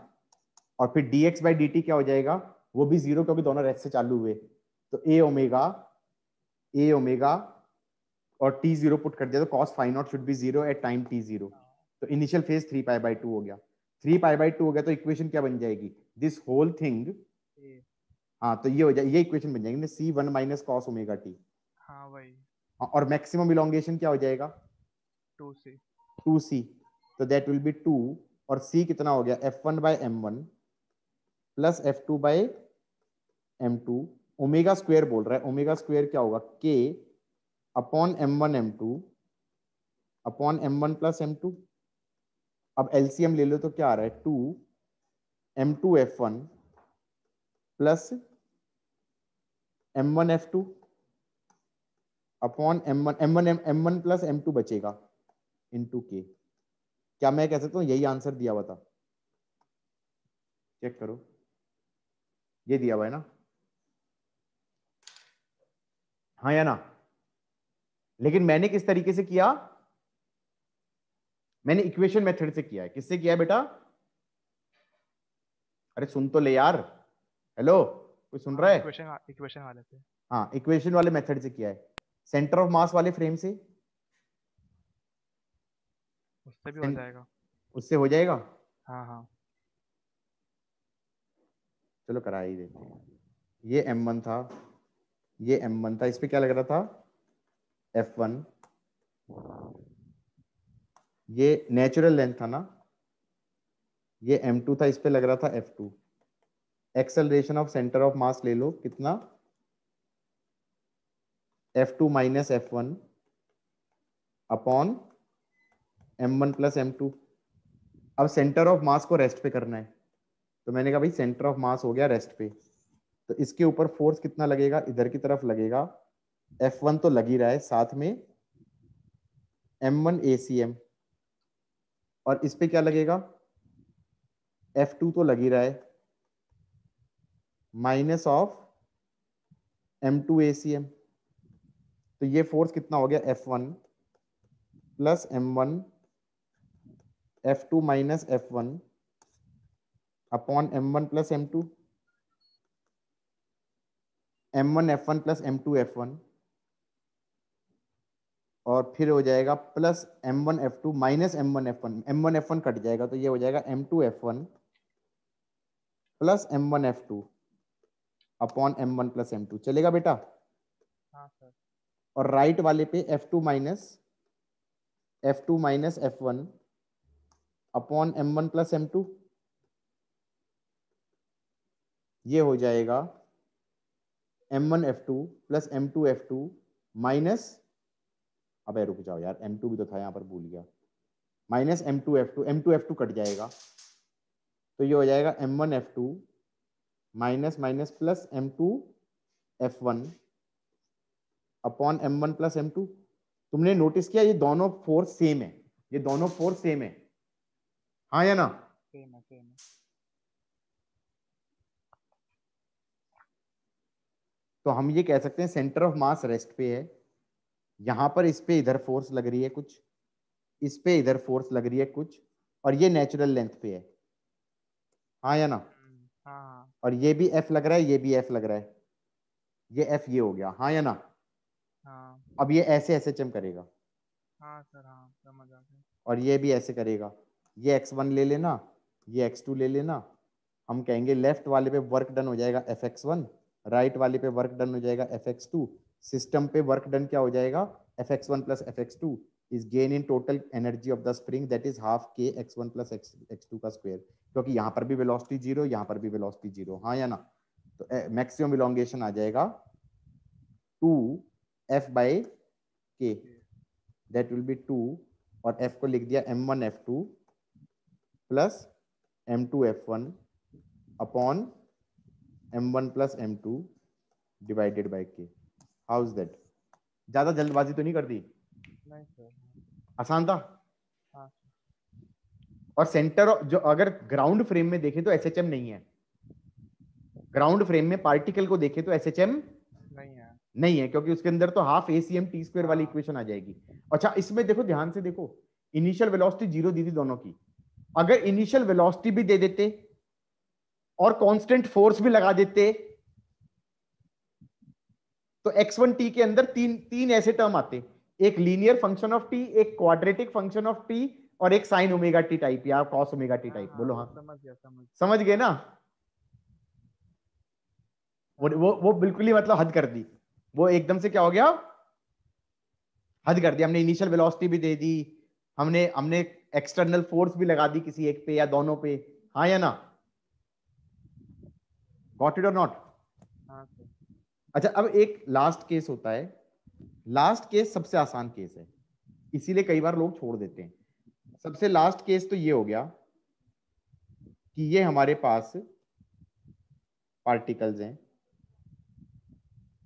और फिर dx X by D T क्या हो जाएगा वो भी जीरो क्योंकि दोनों रेस्ट से चालू हुए तो a ओमेगा a ओमेगा और टी जीरो पुट कर दिया तो cos five naught should be zero at time T zero तो initial phase three pi by two हो गया थ्री पाई बाई टू हो गया तो इक्वेशन क्या बन जाएगी दिस होल थिंग हाँ तो ये हो जाए ये इक्वेशन बन जाएगी C one minus cos omega T हाँ भाई हाँ, और मैक्सिमम इलांगेशन क्या हो जाएगा टू सी टू सी तो दैट विल बी टू और सी कितना हो गया F one by M one plus F two by M two omega square बोल रहा है ओमेगा स्क्वायर क्या होगा K upon M one M two upon M one plus M two अब एलसीएम ले लो तो क्या आ रहा है two M two F one plus M one F two upon M one M one M one plus M two बचेगा इन to के क्या मैं कह सकता हूँ यही आंसर दिया हुआ था चेक करो ये दिया हुआ है ना हाँ या ना लेकिन मैंने किस तरीके से किया मैंने इक्वेशन मेथड से किया है किससे किया है बेटा अरे सुन तो ले यार हेलो कोई सुन रहा है इक्वेशन इक्वेशन वाले से हाँ इक्वेशन वाले मेथड से किया है सेंटर ऑफ मास वाले फ्रेम से उससे भी हो जाएगा उससे हो जाएगा हाँ हाँ चलो करा ही देते हैं ये M1 था ये M1 था इस पर क्या लग रहा था F1 ये नेचुरल लेंथ था ना ये m2 था इस पे लग रहा था f2 acceleration of centre of mass ले लो कितना F two minus F one upon M one plus M two अब सेंटर ऑफ मास को रेस्ट पे करना है तो मैंने कहा भाई सेंटर ऑफ मास हो गया रेस्ट पे तो इसके ऊपर फोर्स कितना लगेगा इधर की तरफ लगेगा एफ वन तो लग ही रहा है साथ में एम वन ए सी एम और इस पे क्या लगेगा F2 तो लग ही रहा है minus of M two A C M तो ये फोर्स कितना हो गया F1 one plus M one F two minus F one upon M one plus M two M one F one plus M two F one और फिर हो जाएगा plus M one F two minus M one F one M one F one cut जाएगा तो ये हो जाएगा M two F one plus M one F two upon M one plus M two चलेगा बेटा हाँ, सर और right वाले पे F two minus F two minus F one upon M one plus M two ये हो जाएगा M one F two plus M two F two minus अब रुक जाओ यार एम टू भी तो था यहाँ पर भूल गया minus M two F two M two F two cut जाएगा तो ये हो जाएगा M one F two minus minus plus M two F one upon M one plus M two तुमने नोटिस किया ये दोनों फोर सेम है ये दोनों फोर सेम है हाँ या ना सेम है सेम है तो हम ये कह सकते हैं सेंटर ऑफ मास रेस्ट पे है यहाँ पर इस पे इधर फोर्स लग रही है कुछ इस पे इधर फोर्स लग रही है कुछ और ये नेचुरल लेंथ पे है हाँ या ना हाँ। और ये भी एफ लग रहा है ये भी एफ लग रहा है ये एफ ये हो गया हाँ या ना हाँ। अब ये ऐसे ऐसे चम करेगा हाँ सर हाँ समझ और ये भी ऐसे करेगा ये एक्स वन ले लेना ये एक्स टू ले लेना हम कहेंगे लेफ्ट वाले पे वर्क डन हो जाएगा एफ एक्स वन राइट वाले पे वर्क डन हो जाएगा एफ एक्स टू सिस्टम पे वर्क डन क्या हो जाएगा F X one plus F X two is gain in total energy of the spring that is half K X one plus X X two का square क्योंकि यहाँ पर भी velocity zero यहाँ पर भी वेलोसिटी जीरो हाँ या ना तो मैक्सिमम इलांगेशन आ जाएगा two F by K that will be two और एफ को लिख दिया M one F two plus M two F one upon M one plus M two divided by K how is that ज्यादा जल्दबाजी तो नहीं कर दी आसान था हाँ और सेंटर जो अगर ग्राउंड फ्रेम में देखें तो एसएचएम नहीं है ग्राउंड फ्रेम में पार्टिकल को देखें तो एसएचएम नहीं है नहीं है क्योंकि उसके अंदर तो हाफ एसीएम टी स्क्वायर वाली इक्वेशन हाँ। आ जाएगी अच्छा इसमें देखो ध्यान से देखो इनिशियल वेलोसिटी जीरो दी थी दोनों की अगर इनिशियल वेलोसिटी भी दे देते और कांस्टेंट फोर्स भी लगा देते तो एक्स वन टी के अंदर तीन तीन ऐसे टर्म आते एक लीनियर फंक्शन ऑफ टी एक क्वाड्रेटिक फंक्शन ऑफ टी और एक साइन ओमेगा टी टाइप या कॉस ओमेगा टी टाइप बोलो हाँ समझ गया समझ गए ना वो वो वो बिल्कुल ही मतलब हद कर दी वो एकदम से क्या हो गया हद कर दी हमने इनिशियल वेलोसिटी भी दे दी हमने हमने एक्सटर्नल फोर्स भी लगा दी किसी एक पे या दोनों पे हाँ या ना गॉट इट और नॉट अच्छा अब एक लास्ट केस होता है लास्ट केस सबसे आसान केस है इसीलिए कई बार लोग छोड़ देते हैं सबसे लास्ट केस तो ये हो गया कि ये हमारे पास पार्टिकल्स हैं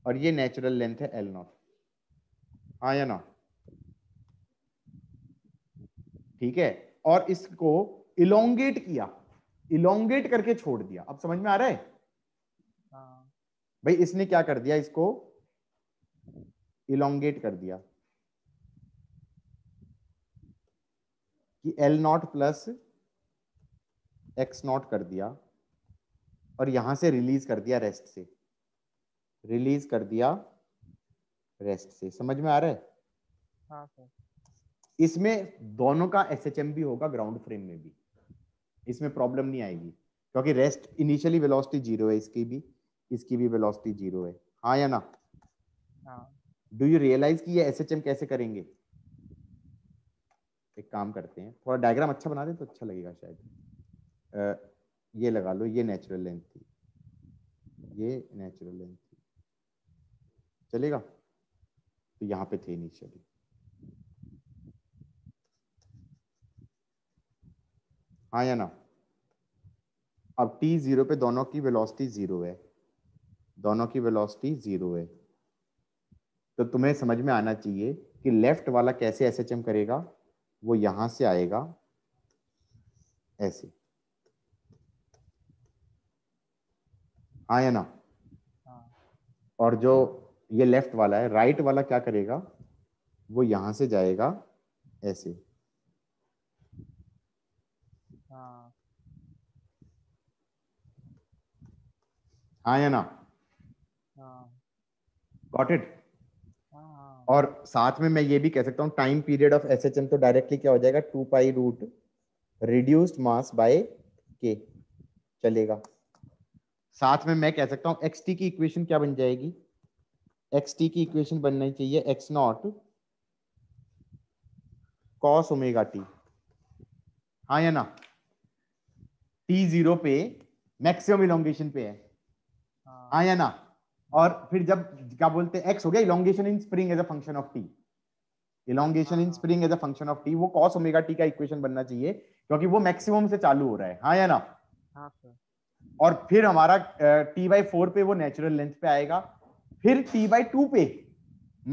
और ये नेचुरल लेंथ है एल नॉट हाँ या ना ठीक है और इसको इलोंगेट किया इलोंगेट करके छोड़ दिया अब समझ में आ रहा है भाई इसने क्या कर दिया इसको इलोंगेट कर दिया कि L naught plus X naught कर दिया और यहां से रिलीज कर दिया रेस्ट से रिलीज कर दिया रेस्ट से समझ में आ रहा है हाँ, इसमें दोनों का एस भी होगा ग्राउंड फ्रेम में भी इसमें प्रॉब्लम नहीं आएगी क्योंकि रेस्ट इनिशियली वेलोसिटी जीरो है इसकी भी इसकी भी वेलोसिटी जीरो है हाँ या ना डू यू रियलाइज कि ये एसएचएम कैसे करेंगे एक काम करते हैं थोड़ा डायग्राम अच्छा बना दे तो अच्छा लगेगा शायद आ, ये लगा लो ये नेचुरल लेंथ थी ये नेचुरल लेंथ थी चलेगा तो यहाँ पे थे इनिशियली हाँ या ना अब टी जीरो पे दोनों की वेलोसिटी जीरो है दोनों की वेलोसिटी जीरो है तो तुम्हें समझ में आना चाहिए कि लेफ्ट वाला कैसे एस करेगा वो यहां से आएगा ऐसे आया ना हाँ। और जो ये लेफ्ट वाला है राइट वाला क्या करेगा वो यहां से जाएगा ऐसे हाँ। आया ना गॉट हाँ। इट हाँ, हाँ। और साथ में मैं ये भी कह सकता हूँ टाइम पीरियड ऑफ एस तो डायरेक्टली क्या हो जाएगा two pi root reduced mass by K चलेगा साथ में मैं कह सकता हूँ एक्स टी की इक्वेशन क्या बन जाएगी एक्स टी की इक्वेशन बननी चाहिए X naught cos omega T हाँ या ना टी जीरो पे मैक्सिमम इलोंगेशन पे है हाँ या ना और फिर जब क्या बोलते हैं एक्स हो गया elongation in spring as a function of T elongation in spring as a function of T वो कॉस ओमेगा टी का इक्वेशन बनना चाहिए क्योंकि वो मैक्सिमम से चालू हो रहा है हाँ या ना हाँ और फिर हमारा टी बाई फोर पे वो नेचुरल लेंथ पे आएगा फिर टी बाई टू पे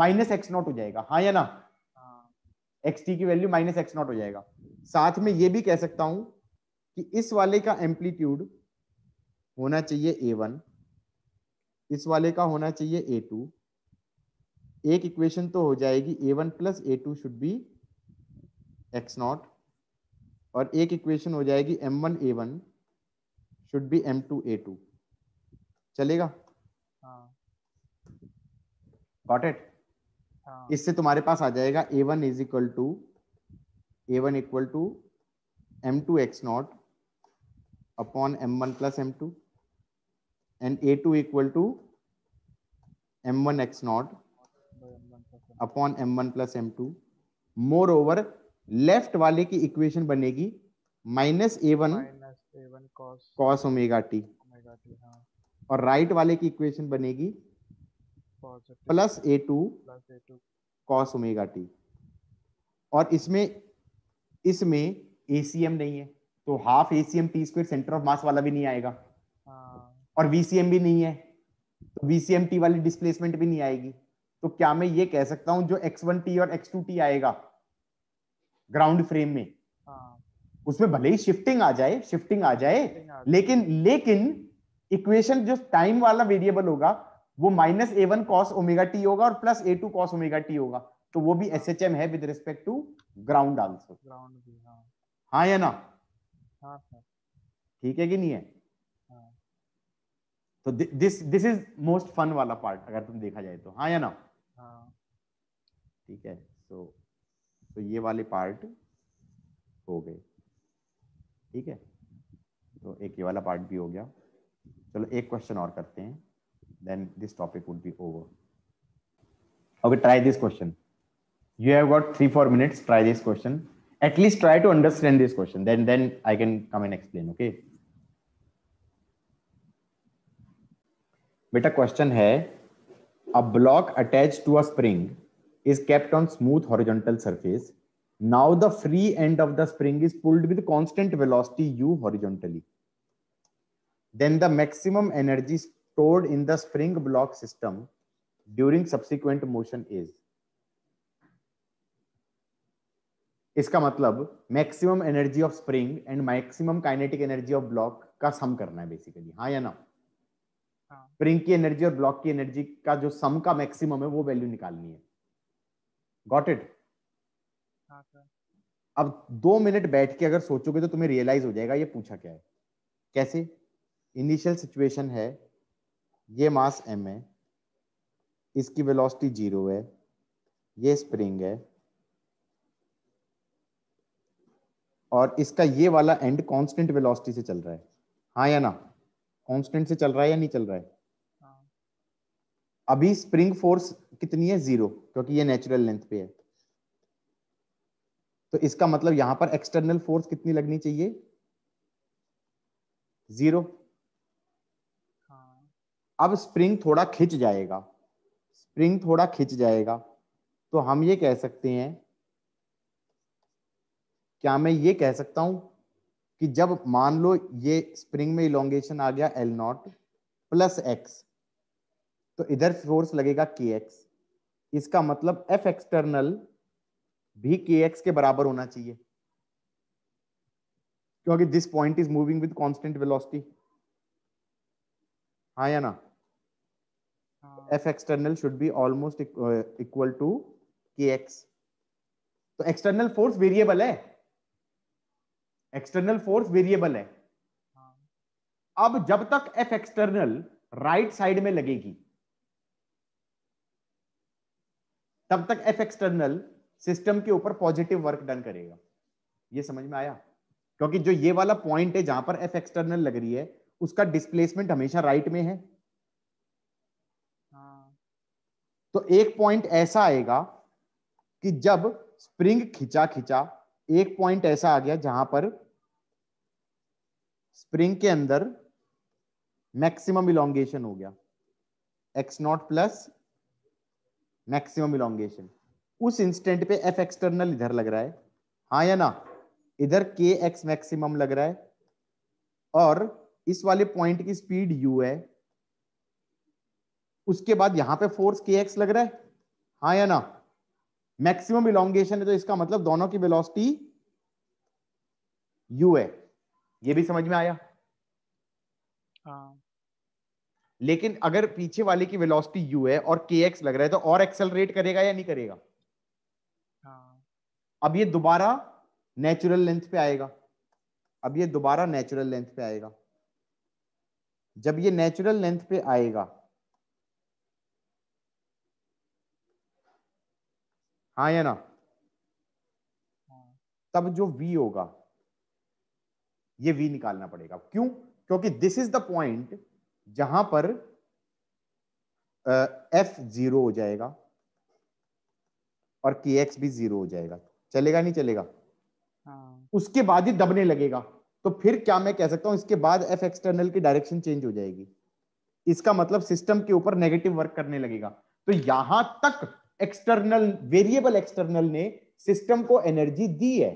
माइनस एक्स नॉट हो जाएगा हाँ या ना एक्स हाँ। टी की वैल्यू माइनस एक्स नॉट हो जाएगा साथ में ये भी कह सकता हूं कि इस वाले का एम्पलीट्यूड होना चाहिए ए वन इस वाले का होना चाहिए ए टू एक इक्वेशन तो हो जाएगी A one plus A two should be X naught और एक इक्वेशन हो जाएगी M one A one should be M two A two चलेगा गॉट हाँ। इट हाँ। इससे तुम्हारे पास आ जाएगा A one is equal to A one equal to M two X naught upon M one plus M two and a2 equal to m1 x naught upon M one plus M to more over left वाले minus a1 बनेगी minus ए one omega t T हाँ। और right right वाले की equation बनेगी plus A two cos omega T और इसमें इसमें एसीएम नहीं है तो half ACM T square centre of mass वाला भी नहीं आएगा हाँ। और वीसीएम भी नहीं है तो वीसीएमटी वाली डिस्प्लेसमेंट भी नहीं आएगी तो क्या मैं ये कह सकता हूं जो एक्स वन टी और एक्स टू टी आएगा ग्राउंड फ्रेम में हाँ। उसमें भले ही शिफ्टिंग आ जाए शिफ्टिंग आ जाए लेकिन लेकिन इक्वेशन जो टाइम वाला वेरिएबल होगा वो माइनस ए वन कॉस ओमेगा टी होगा और plus A two cos omega T होगा तो वो भी एस एच एम है with respect to ground also ground हाँ या ना हाँ ठीक है कि नहीं है तो this this is most fun वाला पार्ट अगर तुम देखा जाए तो हाँ या ना हाँ। ठीक है सो तो ये वाले पार्ट हो गए ठीक है तो एक ये वाला पार्ट भी हो गया चलो एक क्वेश्चन और करते हैं then this topic would be over okay try this question you have got three four minutes try this question at least try to understand this question then then I can come and explain okay बेटा question है a block attach to a spring is kept on smooth horizontal surface now the free end of the spring is pulled with constant velocity U horizontally then the maximum energy stored in the spring block system during subsequent motion is इसका मतलब maximum energy of spring and maximum kinetic energy of block का sum करना है basically हाँ या ना spring हाँ। की एनर्जी और ब्लॉक की एनर्जी का जो सम का मैक्सिमम है वो वैल्यू निकालनी है गॉट इट हाँ, अब दो मिनट बैठ के अगर सोचोगे तो तुम्हें रियलाइज हो जाएगा ये पूछा क्या है कैसे इनिशियल सिचुएशन है ये मास एम है इसकी वेलोसिटी जीरो है ये स्प्रिंग है और इसका ये वाला एंड कांस्टेंट वेलोसिटी से चल रहा है हाँ या ना कांस्टेंट से चल रहा है या नहीं चल रहा है हाँ। अभी स्प्रिंग फोर्स कितनी है जीरो क्योंकि ये नेचुरल लेंथ पे है तो इसका मतलब यहां पर एक्सटर्नल फोर्स कितनी लगनी चाहिए जीरो हाँ। अब स्प्रिंग थोड़ा खिंच जाएगा स्प्रिंग थोड़ा खिंच जाएगा तो हम ये कह सकते हैं क्या मैं ये कह सकता हूं कि जब मान लो ये स्प्रिंग में इलोंगेशन आ गया एल नॉट प्लस एक्स तो इधर फोर्स लगेगा के एक्स इसका मतलब एफ एक्सटर्नल भी के एक्स के बराबर होना चाहिए क्योंकि this point is moving with constant velocity हाँ या ना F external should be almost equal to K X तो एक्सटर्नल फोर्स वेरिएबल है एक्सटर्नल फोर्स वेरिएबल है हाँ। अब जब तक एफ एक्सटर्नल राइट साइड में लगेगी तब तक एफ एक्सटर्नल सिस्टम के ऊपर पॉजिटिव वर्क डन करेगा ये समझ में आया क्योंकि जो ये वाला पॉइंट है जहां पर एफ एक्सटर्नल लग रही है उसका डिस्प्लेसमेंट हमेशा राइट में है हाँ। तो एक पॉइंट ऐसा आएगा कि जब स्प्रिंग खिंचा खिंचा एक पॉइंट ऐसा आ गया जहां पर स्प्रिंग के अंदर मैक्सिमम इलांगेशन हो गया X naught plus maximum elongation उस इंस्टेंट पे एफ एक्सटर्नल इधर लग रहा है हा या ना इधर के एक्स मैक्सिमम लग रहा है और इस वाले पॉइंट की स्पीड यू है उसके बाद यहां पे फोर्स के एक्स लग रहा है हा या ना मैक्सिमम इलांगेशन है तो इसका मतलब दोनों की वेलोसिटी यू है ये भी समझ में आया हाँ। लेकिन अगर पीछे वाले की वेलोसिटी यू है और के एक्स लग रहा है तो और एक्सेलरेट करेगा या नहीं करेगा हाँ। अब ये दोबारा नेचुरल लेंथ पे आएगा अब ये दोबारा नेचुरल लेंथ पे आएगा जब ये नेचुरल लेंथ पे आएगा हाँ या ना तब जो v होगा ये v निकालना पड़ेगा क्यों क्योंकि दिस इज द पॉइंट जहां पर एफ uh, जीरो हो जाएगा और के एक्स भी जीरो हो जाएगा चलेगा नहीं चलेगा हाँ। उसके बाद ही दबने लगेगा तो फिर क्या मैं कह सकता हूं इसके बाद एफ एक्सटर्नल की डायरेक्शन चेंज हो जाएगी इसका मतलब सिस्टम के ऊपर नेगेटिव वर्क करने लगेगा तो यहां तक एक्सटर्नल वेरिएबल एक्सटर्नल ने सिस्टम को एनर्जी दी है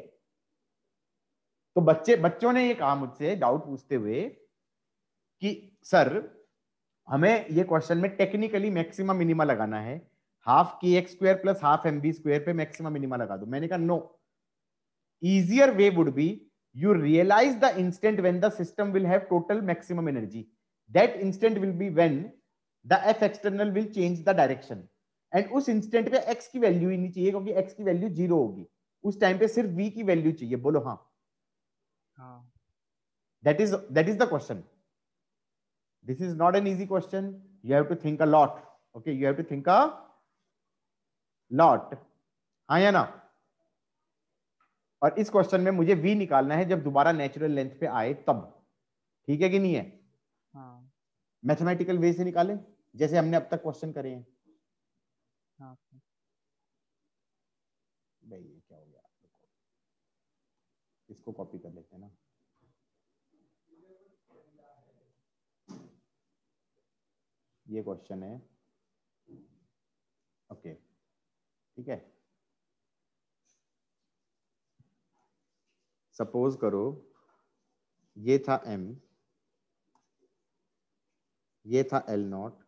तो बच्चे बच्चों ने ये कहा मुझसे डाउट पूछते हुए कि सर हमें ये क्वेश्चन में टेक्निकली मैक्सिमम मिनिमा लगाना है half K X square plus half M B square पे मैक्सिमम मिनिमा लगा दो मैंने कहा no easier way would be you realise the instant when the system will have total maximum energy that instant will be when the F external will change the direction and उस instant पे x की value ही नहीं चाहिए क्योंकि x की value zero होगी उस टाइम पे सिर्फ वी की वैल्यू चाहिए बोलो हाँ that is that is the question this is not an easy question you have to think a lot okay you have to think a lot हाँ या ना और इस क्वेश्चन में मुझे वी निकालना है जब दोबारा नेचुरल लेंथ पे आए तब ठीक है कि नहीं है मैथमेटिकल हाँ। वे से निकाले जैसे हमने अब तक क्वेश्चन करे हैं भाई हाँ। ये क्या हो गया इसको कॉपी कर लेते हैं ना ये क्वेश्चन है ओके ठीक है सपोज करो ये था एम ये था एल नॉट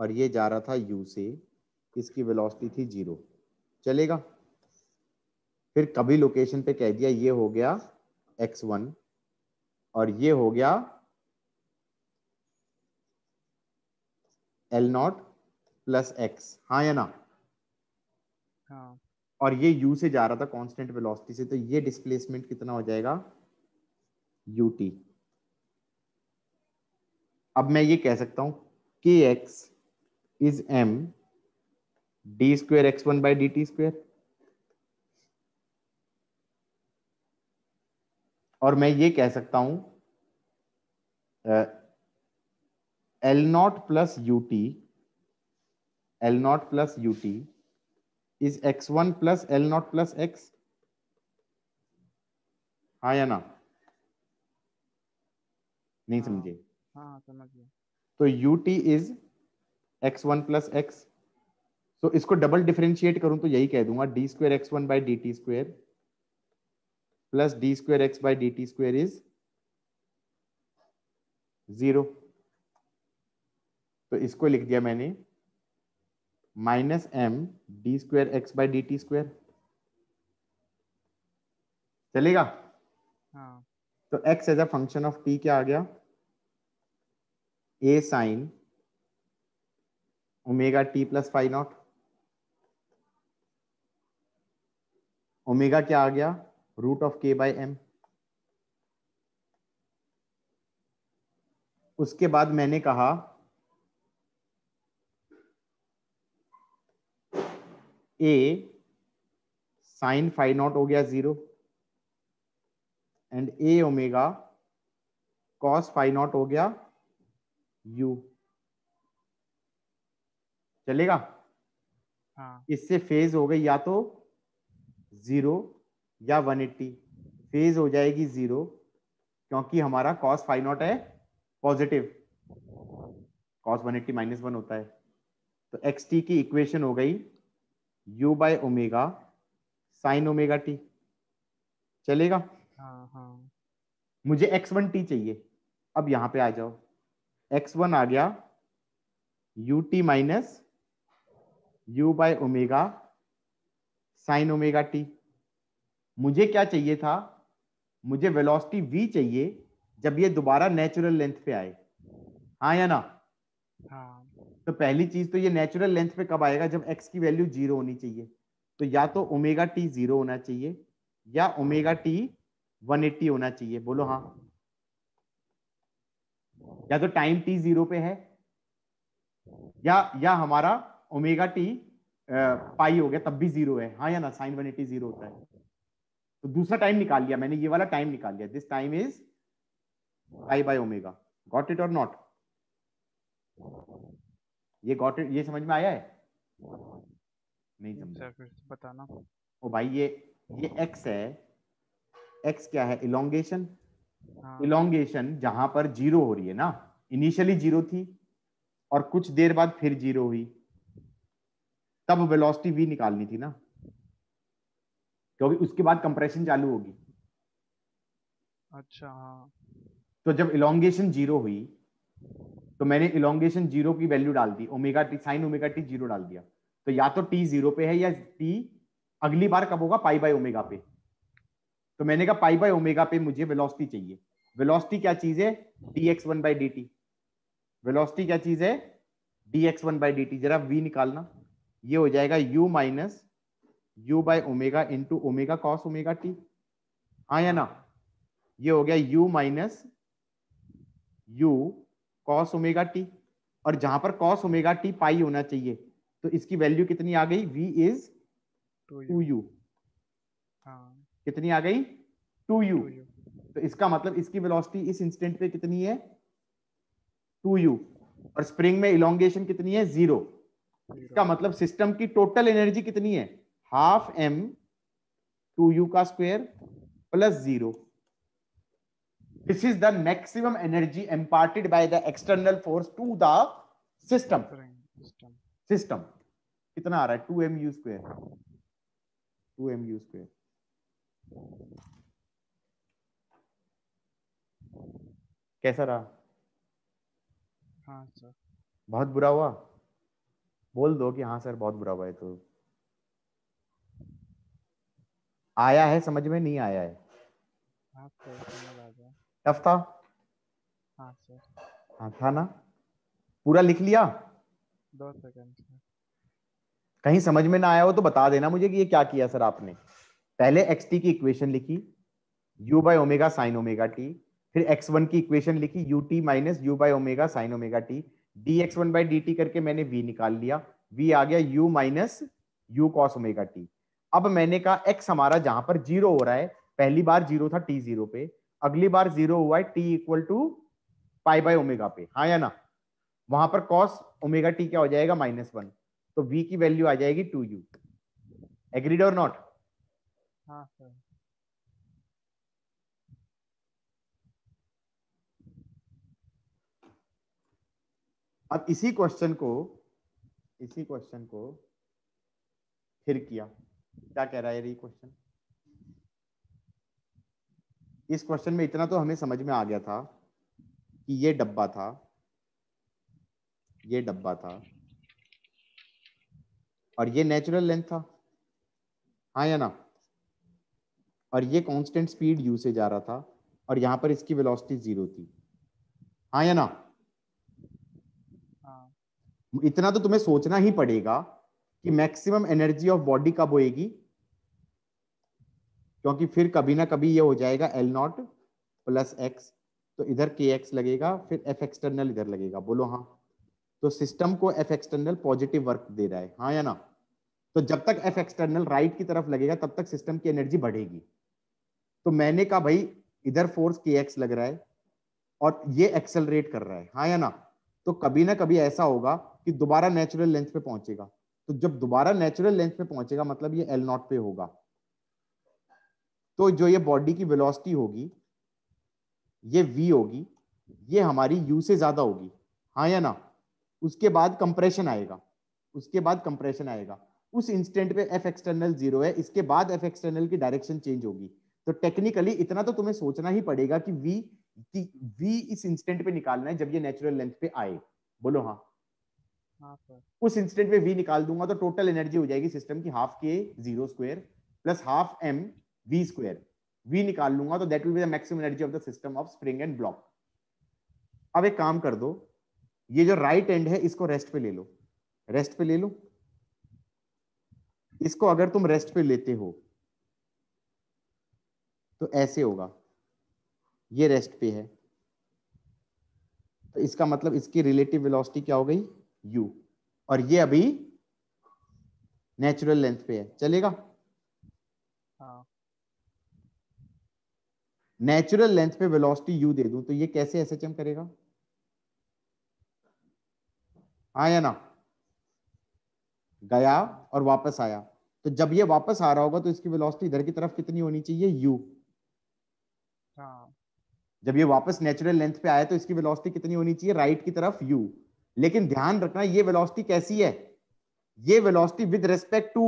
और ये जा रहा था यू से इसकी वेलोसिटी थी जीरो चलेगा फिर कभी लोकेशन पे कह दिया ये हो गया एक्स वन और ये हो गया एल नॉट प्लस एक्स हाँ या ना हाँ और ये u से जा रहा था कांस्टेंट वेलोसिटी से तो ये डिस्प्लेसमेंट कितना हो जाएगा ut अब मैं ये कह सकता हूं K X is m d square x1 by dt square और मैं ये कह सकता हूं L naught plus U T L naught plus U T is x one plus L naught plus X हाँ या ना नहीं समझे हाँ, समझ गया हाँ, तो U T is x one plus X so इसको डबल डिफ्रेंशिएट करूं तो यही कह दूंगा D square x one by D T square plus D square x by D T square is zero तो इसको लिख दिया मैंने minus M D square x by D T square चलेगा हाँ. तो X as a function of T क्या आ गया A sine omega t plus phi not omega क्या आ गया रूट ऑफ के बाय एम उसके बाद मैंने कहा ए साइन फाइव नॉट हो गया zero and A omega cos five naught हो गया यू चलेगा हाँ. इससे फेज हो गई या तो जीरो या वन एट्टी फेज हो जाएगी जीरो क्योंकि हमारा कॉस फाइव नॉट है positive cos one eighty minus one होता है तो एक्स टी की इक्वेशन हो गई u by omega sine omega t चलेगा हाँ. हाँ। मुझे एक्स वन टी चाहिए अब यहां पे आ जाओ एक्स वन आ गया u t minus u by omega sine omega t मुझे क्या चाहिए था मुझे वेलोसिटी v चाहिए जब ये दोबारा नेचुरल लेंथ पे आए हाँ या ना हाँ तो पहली चीज तो ये नेचुरल लेंथ पे कब आएगा जब x की वैल्यू जीरो होनी चाहिए तो या तो ओमेगा टी जीरो होना चाहिए या ओमेगा टी 180 होना चाहिए बोलो हाँ या तो टाइम टी जीरो पे है या या हमारा ओमेगा टी पाई हो गया तब भी जीरो है हाँ या ना साइन वन एटी जीरो होता है तो दूसरा टाइम निकाल लिया मैंने ये वाला टाइम निकाल लिया this time is pi by omega got it और नॉट ये गॉट इट ये समझ में आया है नहीं समझ फिर बताना ओ भाई ये ये एक्स है एक्स क्या है इलोंगेशन इलोंगेशन जहां पर जीरो हो रही है ना इनिशियली जीरो थी और कुछ देर बाद फिर जीरो हुई तब वेलोसिटी वी निकालनी थी ना क्योंकि उसके बाद कंप्रेशन चालू होगी अच्छा हाँ। तो जब इलोंगेशन जीरो हुई तो मैंने इलोंगेशन जीरो की वैल्यू डाल दी omega t sine omega t zero डाल दिया तो या तो टी जीरो पे है या टी अगली बार कब होगा पाई बाय ओमेगा पे तो मैंने कहा पाई बाय ओमेगा पे मुझे वेलोसिटी चाहिए वेलोसिटी क्या चीज है d x one by D t velocity क्या चीज है d x one by D t जरा वी निकालना ये हो जाएगा u minus u by omega into omega cos omega t आया या ना ये हो गया u minus u cos omega T और जहां पर कॉस ओमेगा टी पाई होना चाहिए तो इसकी वैल्यू कितनी आ गई v इज टू यू हाँ। कितनी आ गई टू यू तो इसका मतलब इसकी वेलोसिटी इस इंस्टेंट पे कितनी है टू यू और स्प्रिंग में इलोंगेशन कितनी है जीरो इसका मतलब सिस्टम की टोटल एनर्जी कितनी है हाफ एम टू यू का square plus zero this is the maximum energy imparted by the external force to the system system कितना आ रहा है two m u square two m u square कैसा रहा हाँ सर बहुत बुरा हुआ बोल दो कि हाँ सर बहुत बुरा हुआ है तो आया है समझ में नहीं आया है हाँ, टफ था हाँ हाँ था ना पूरा लिख लिया दो सेकंड कहीं समझ में ना आया हो तो बता देना मुझे कि ये क्या किया सर आपने पहले एक्स टी की इक्वेशन लिखी u by omega sine omega t फिर वन की इक्वेशन लिखी u t minus u by omega sine omega t d x one by D t करके मैंने v निकाल लिया v आ गया u minus u cos omega t अब मैंने कहा x हमारा जहां पर जीरो हो रहा है पहली बार जीरो था t जीरो पे अगली बार जीरो हुआ है t equal to pi by omega पे हाँ या ना वहां पर कॉस ओमेगा टी क्या हो जाएगा माइनस वन तो v की वैल्यू आ जाएगी टू यू एग्रीड और नॉट हाँ सर अब इसी क्वेश्चन को इसी क्वेश्चन को फिर किया क्या कह रहा है ये क्वेश्चन इस क्वेश्चन में इतना तो हमें समझ में आ गया था कि ये डब्बा था ये डब्बा था और ये नेचुरल लेंथ था हाँ या ना और ये कांस्टेंट स्पीड यू से जा रहा था और यहां पर इसकी वेलोसिटी जीरो थी हाँ या ना इतना तो तुम्हें सोचना ही पड़ेगा कि मैक्सिमम एनर्जी ऑफ बॉडी कब होएगी क्योंकि फिर कभी ना कभी ये हो जाएगा एल नॉट प्लस एक्स तो इधर के एक्स लगेगा फिर एफ एक्सटर्नल इधर लगेगा बोलो हाँ तो सिस्टम को एफ एक्सटर्नल पॉजिटिव वर्क दे रहा है हाँ या ना तो जब तक एफ एक्सटर्नल राइट की तरफ लगेगा तब तक सिस्टम की एनर्जी बढ़ेगी तो मैंने कहा भाई इधर फोर्स के एक्स लग रहा है और ये एक्सेलरेट कर रहा है हाँ या ना तो कभी ना कभी ऐसा होगा कि दोबारा नेचुरल लेंथ पे पहुंचेगा तो जब दोबारा नेचुरल लेंथ पे पहुंचेगा मतलब ये एल नॉट पे होगा तो जो ये बॉडी की वेलोसिटी होगी ये वी होगी ये हमारी यू से ज्यादा होगी हाँ या ना उसके बाद कंप्रेशन आएगा उसके बाद कंप्रेशन आएगा उस इंस्टेंट पे एफ एक्सटर्नल जीरो है इसके बाद एफ एक्सटर्नल की डायरेक्शन चेंज होगी तो टेक्निकली इतना तो तुम्हें सोचना ही पड़ेगा कि वी वी इस इंस्टेंट पे निकालना है जब ये नेचुरल लेंथ पे आए बोलो हाँ हाँ, उस इंस्टेंट में वी निकाल दूंगा तो टोटल एनर्जी हो जाएगी सिस्टम की हाफ के zero square plus half m v square v निकाल लूंगा तो that will be the maximum energy of the system of spring and block अब एक काम कर दो ये जो राइट right एंड है इसको रेस्ट पे ले लो रेस्ट पे ले लो इसको अगर तुम रेस्ट पे लेते हो तो ऐसे होगा ये रेस्ट पे है तो इसका मतलब इसकी रिलेटिव वेलोसिटी क्या हो गई u और ये अभी नेचुरल लेंथ पे है चलेगा नेचुरल हाँ। लेंथ पे वेलोसिटी यू दे दूं तो ये कैसे एस करेगा आया ना गया और वापस आया तो जब ये वापस आ रहा होगा तो इसकी वेलोसिटी इधर की तरफ कितनी होनी चाहिए यू हाँ। जब ये वापस नेचुरल लेंथ पे आया तो इसकी वेलोसिटी कितनी होनी चाहिए राइट की तरफ यू लेकिन ध्यान रखना ये वेलोसिटी कैसी है ये वेलोसिटी विद रेस्पेक्ट टू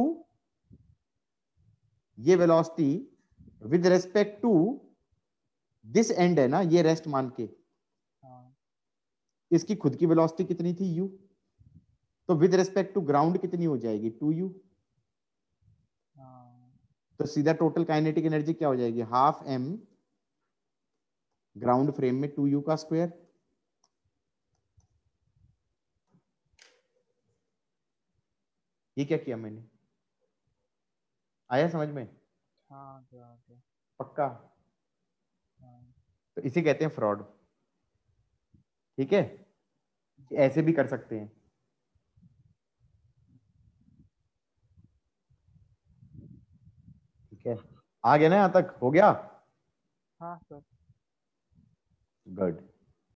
ये velocity with respect to this end है ना ये रेस्ट मान के हाँ। इसकी खुद की वेलोसिटी कितनी थी यू तो विद रेस्पेक्ट टू ग्राउंड कितनी हो जाएगी टू यू हाँ। तो सीधा टोटल काइनेटिक एनर्जी क्या हो जाएगी हाफ एम ग्राउंड फ्रेम में टू यू का स्क्वायर ये क्या किया मैंने आया समझ में हाँ, पक्का हाँ। तो इसे कहते हैं फ्रॉड ठीक है ऐसे भी कर सकते हैं ठीक है आ गया ना यहाँ तक हो गया हाँ सर गुड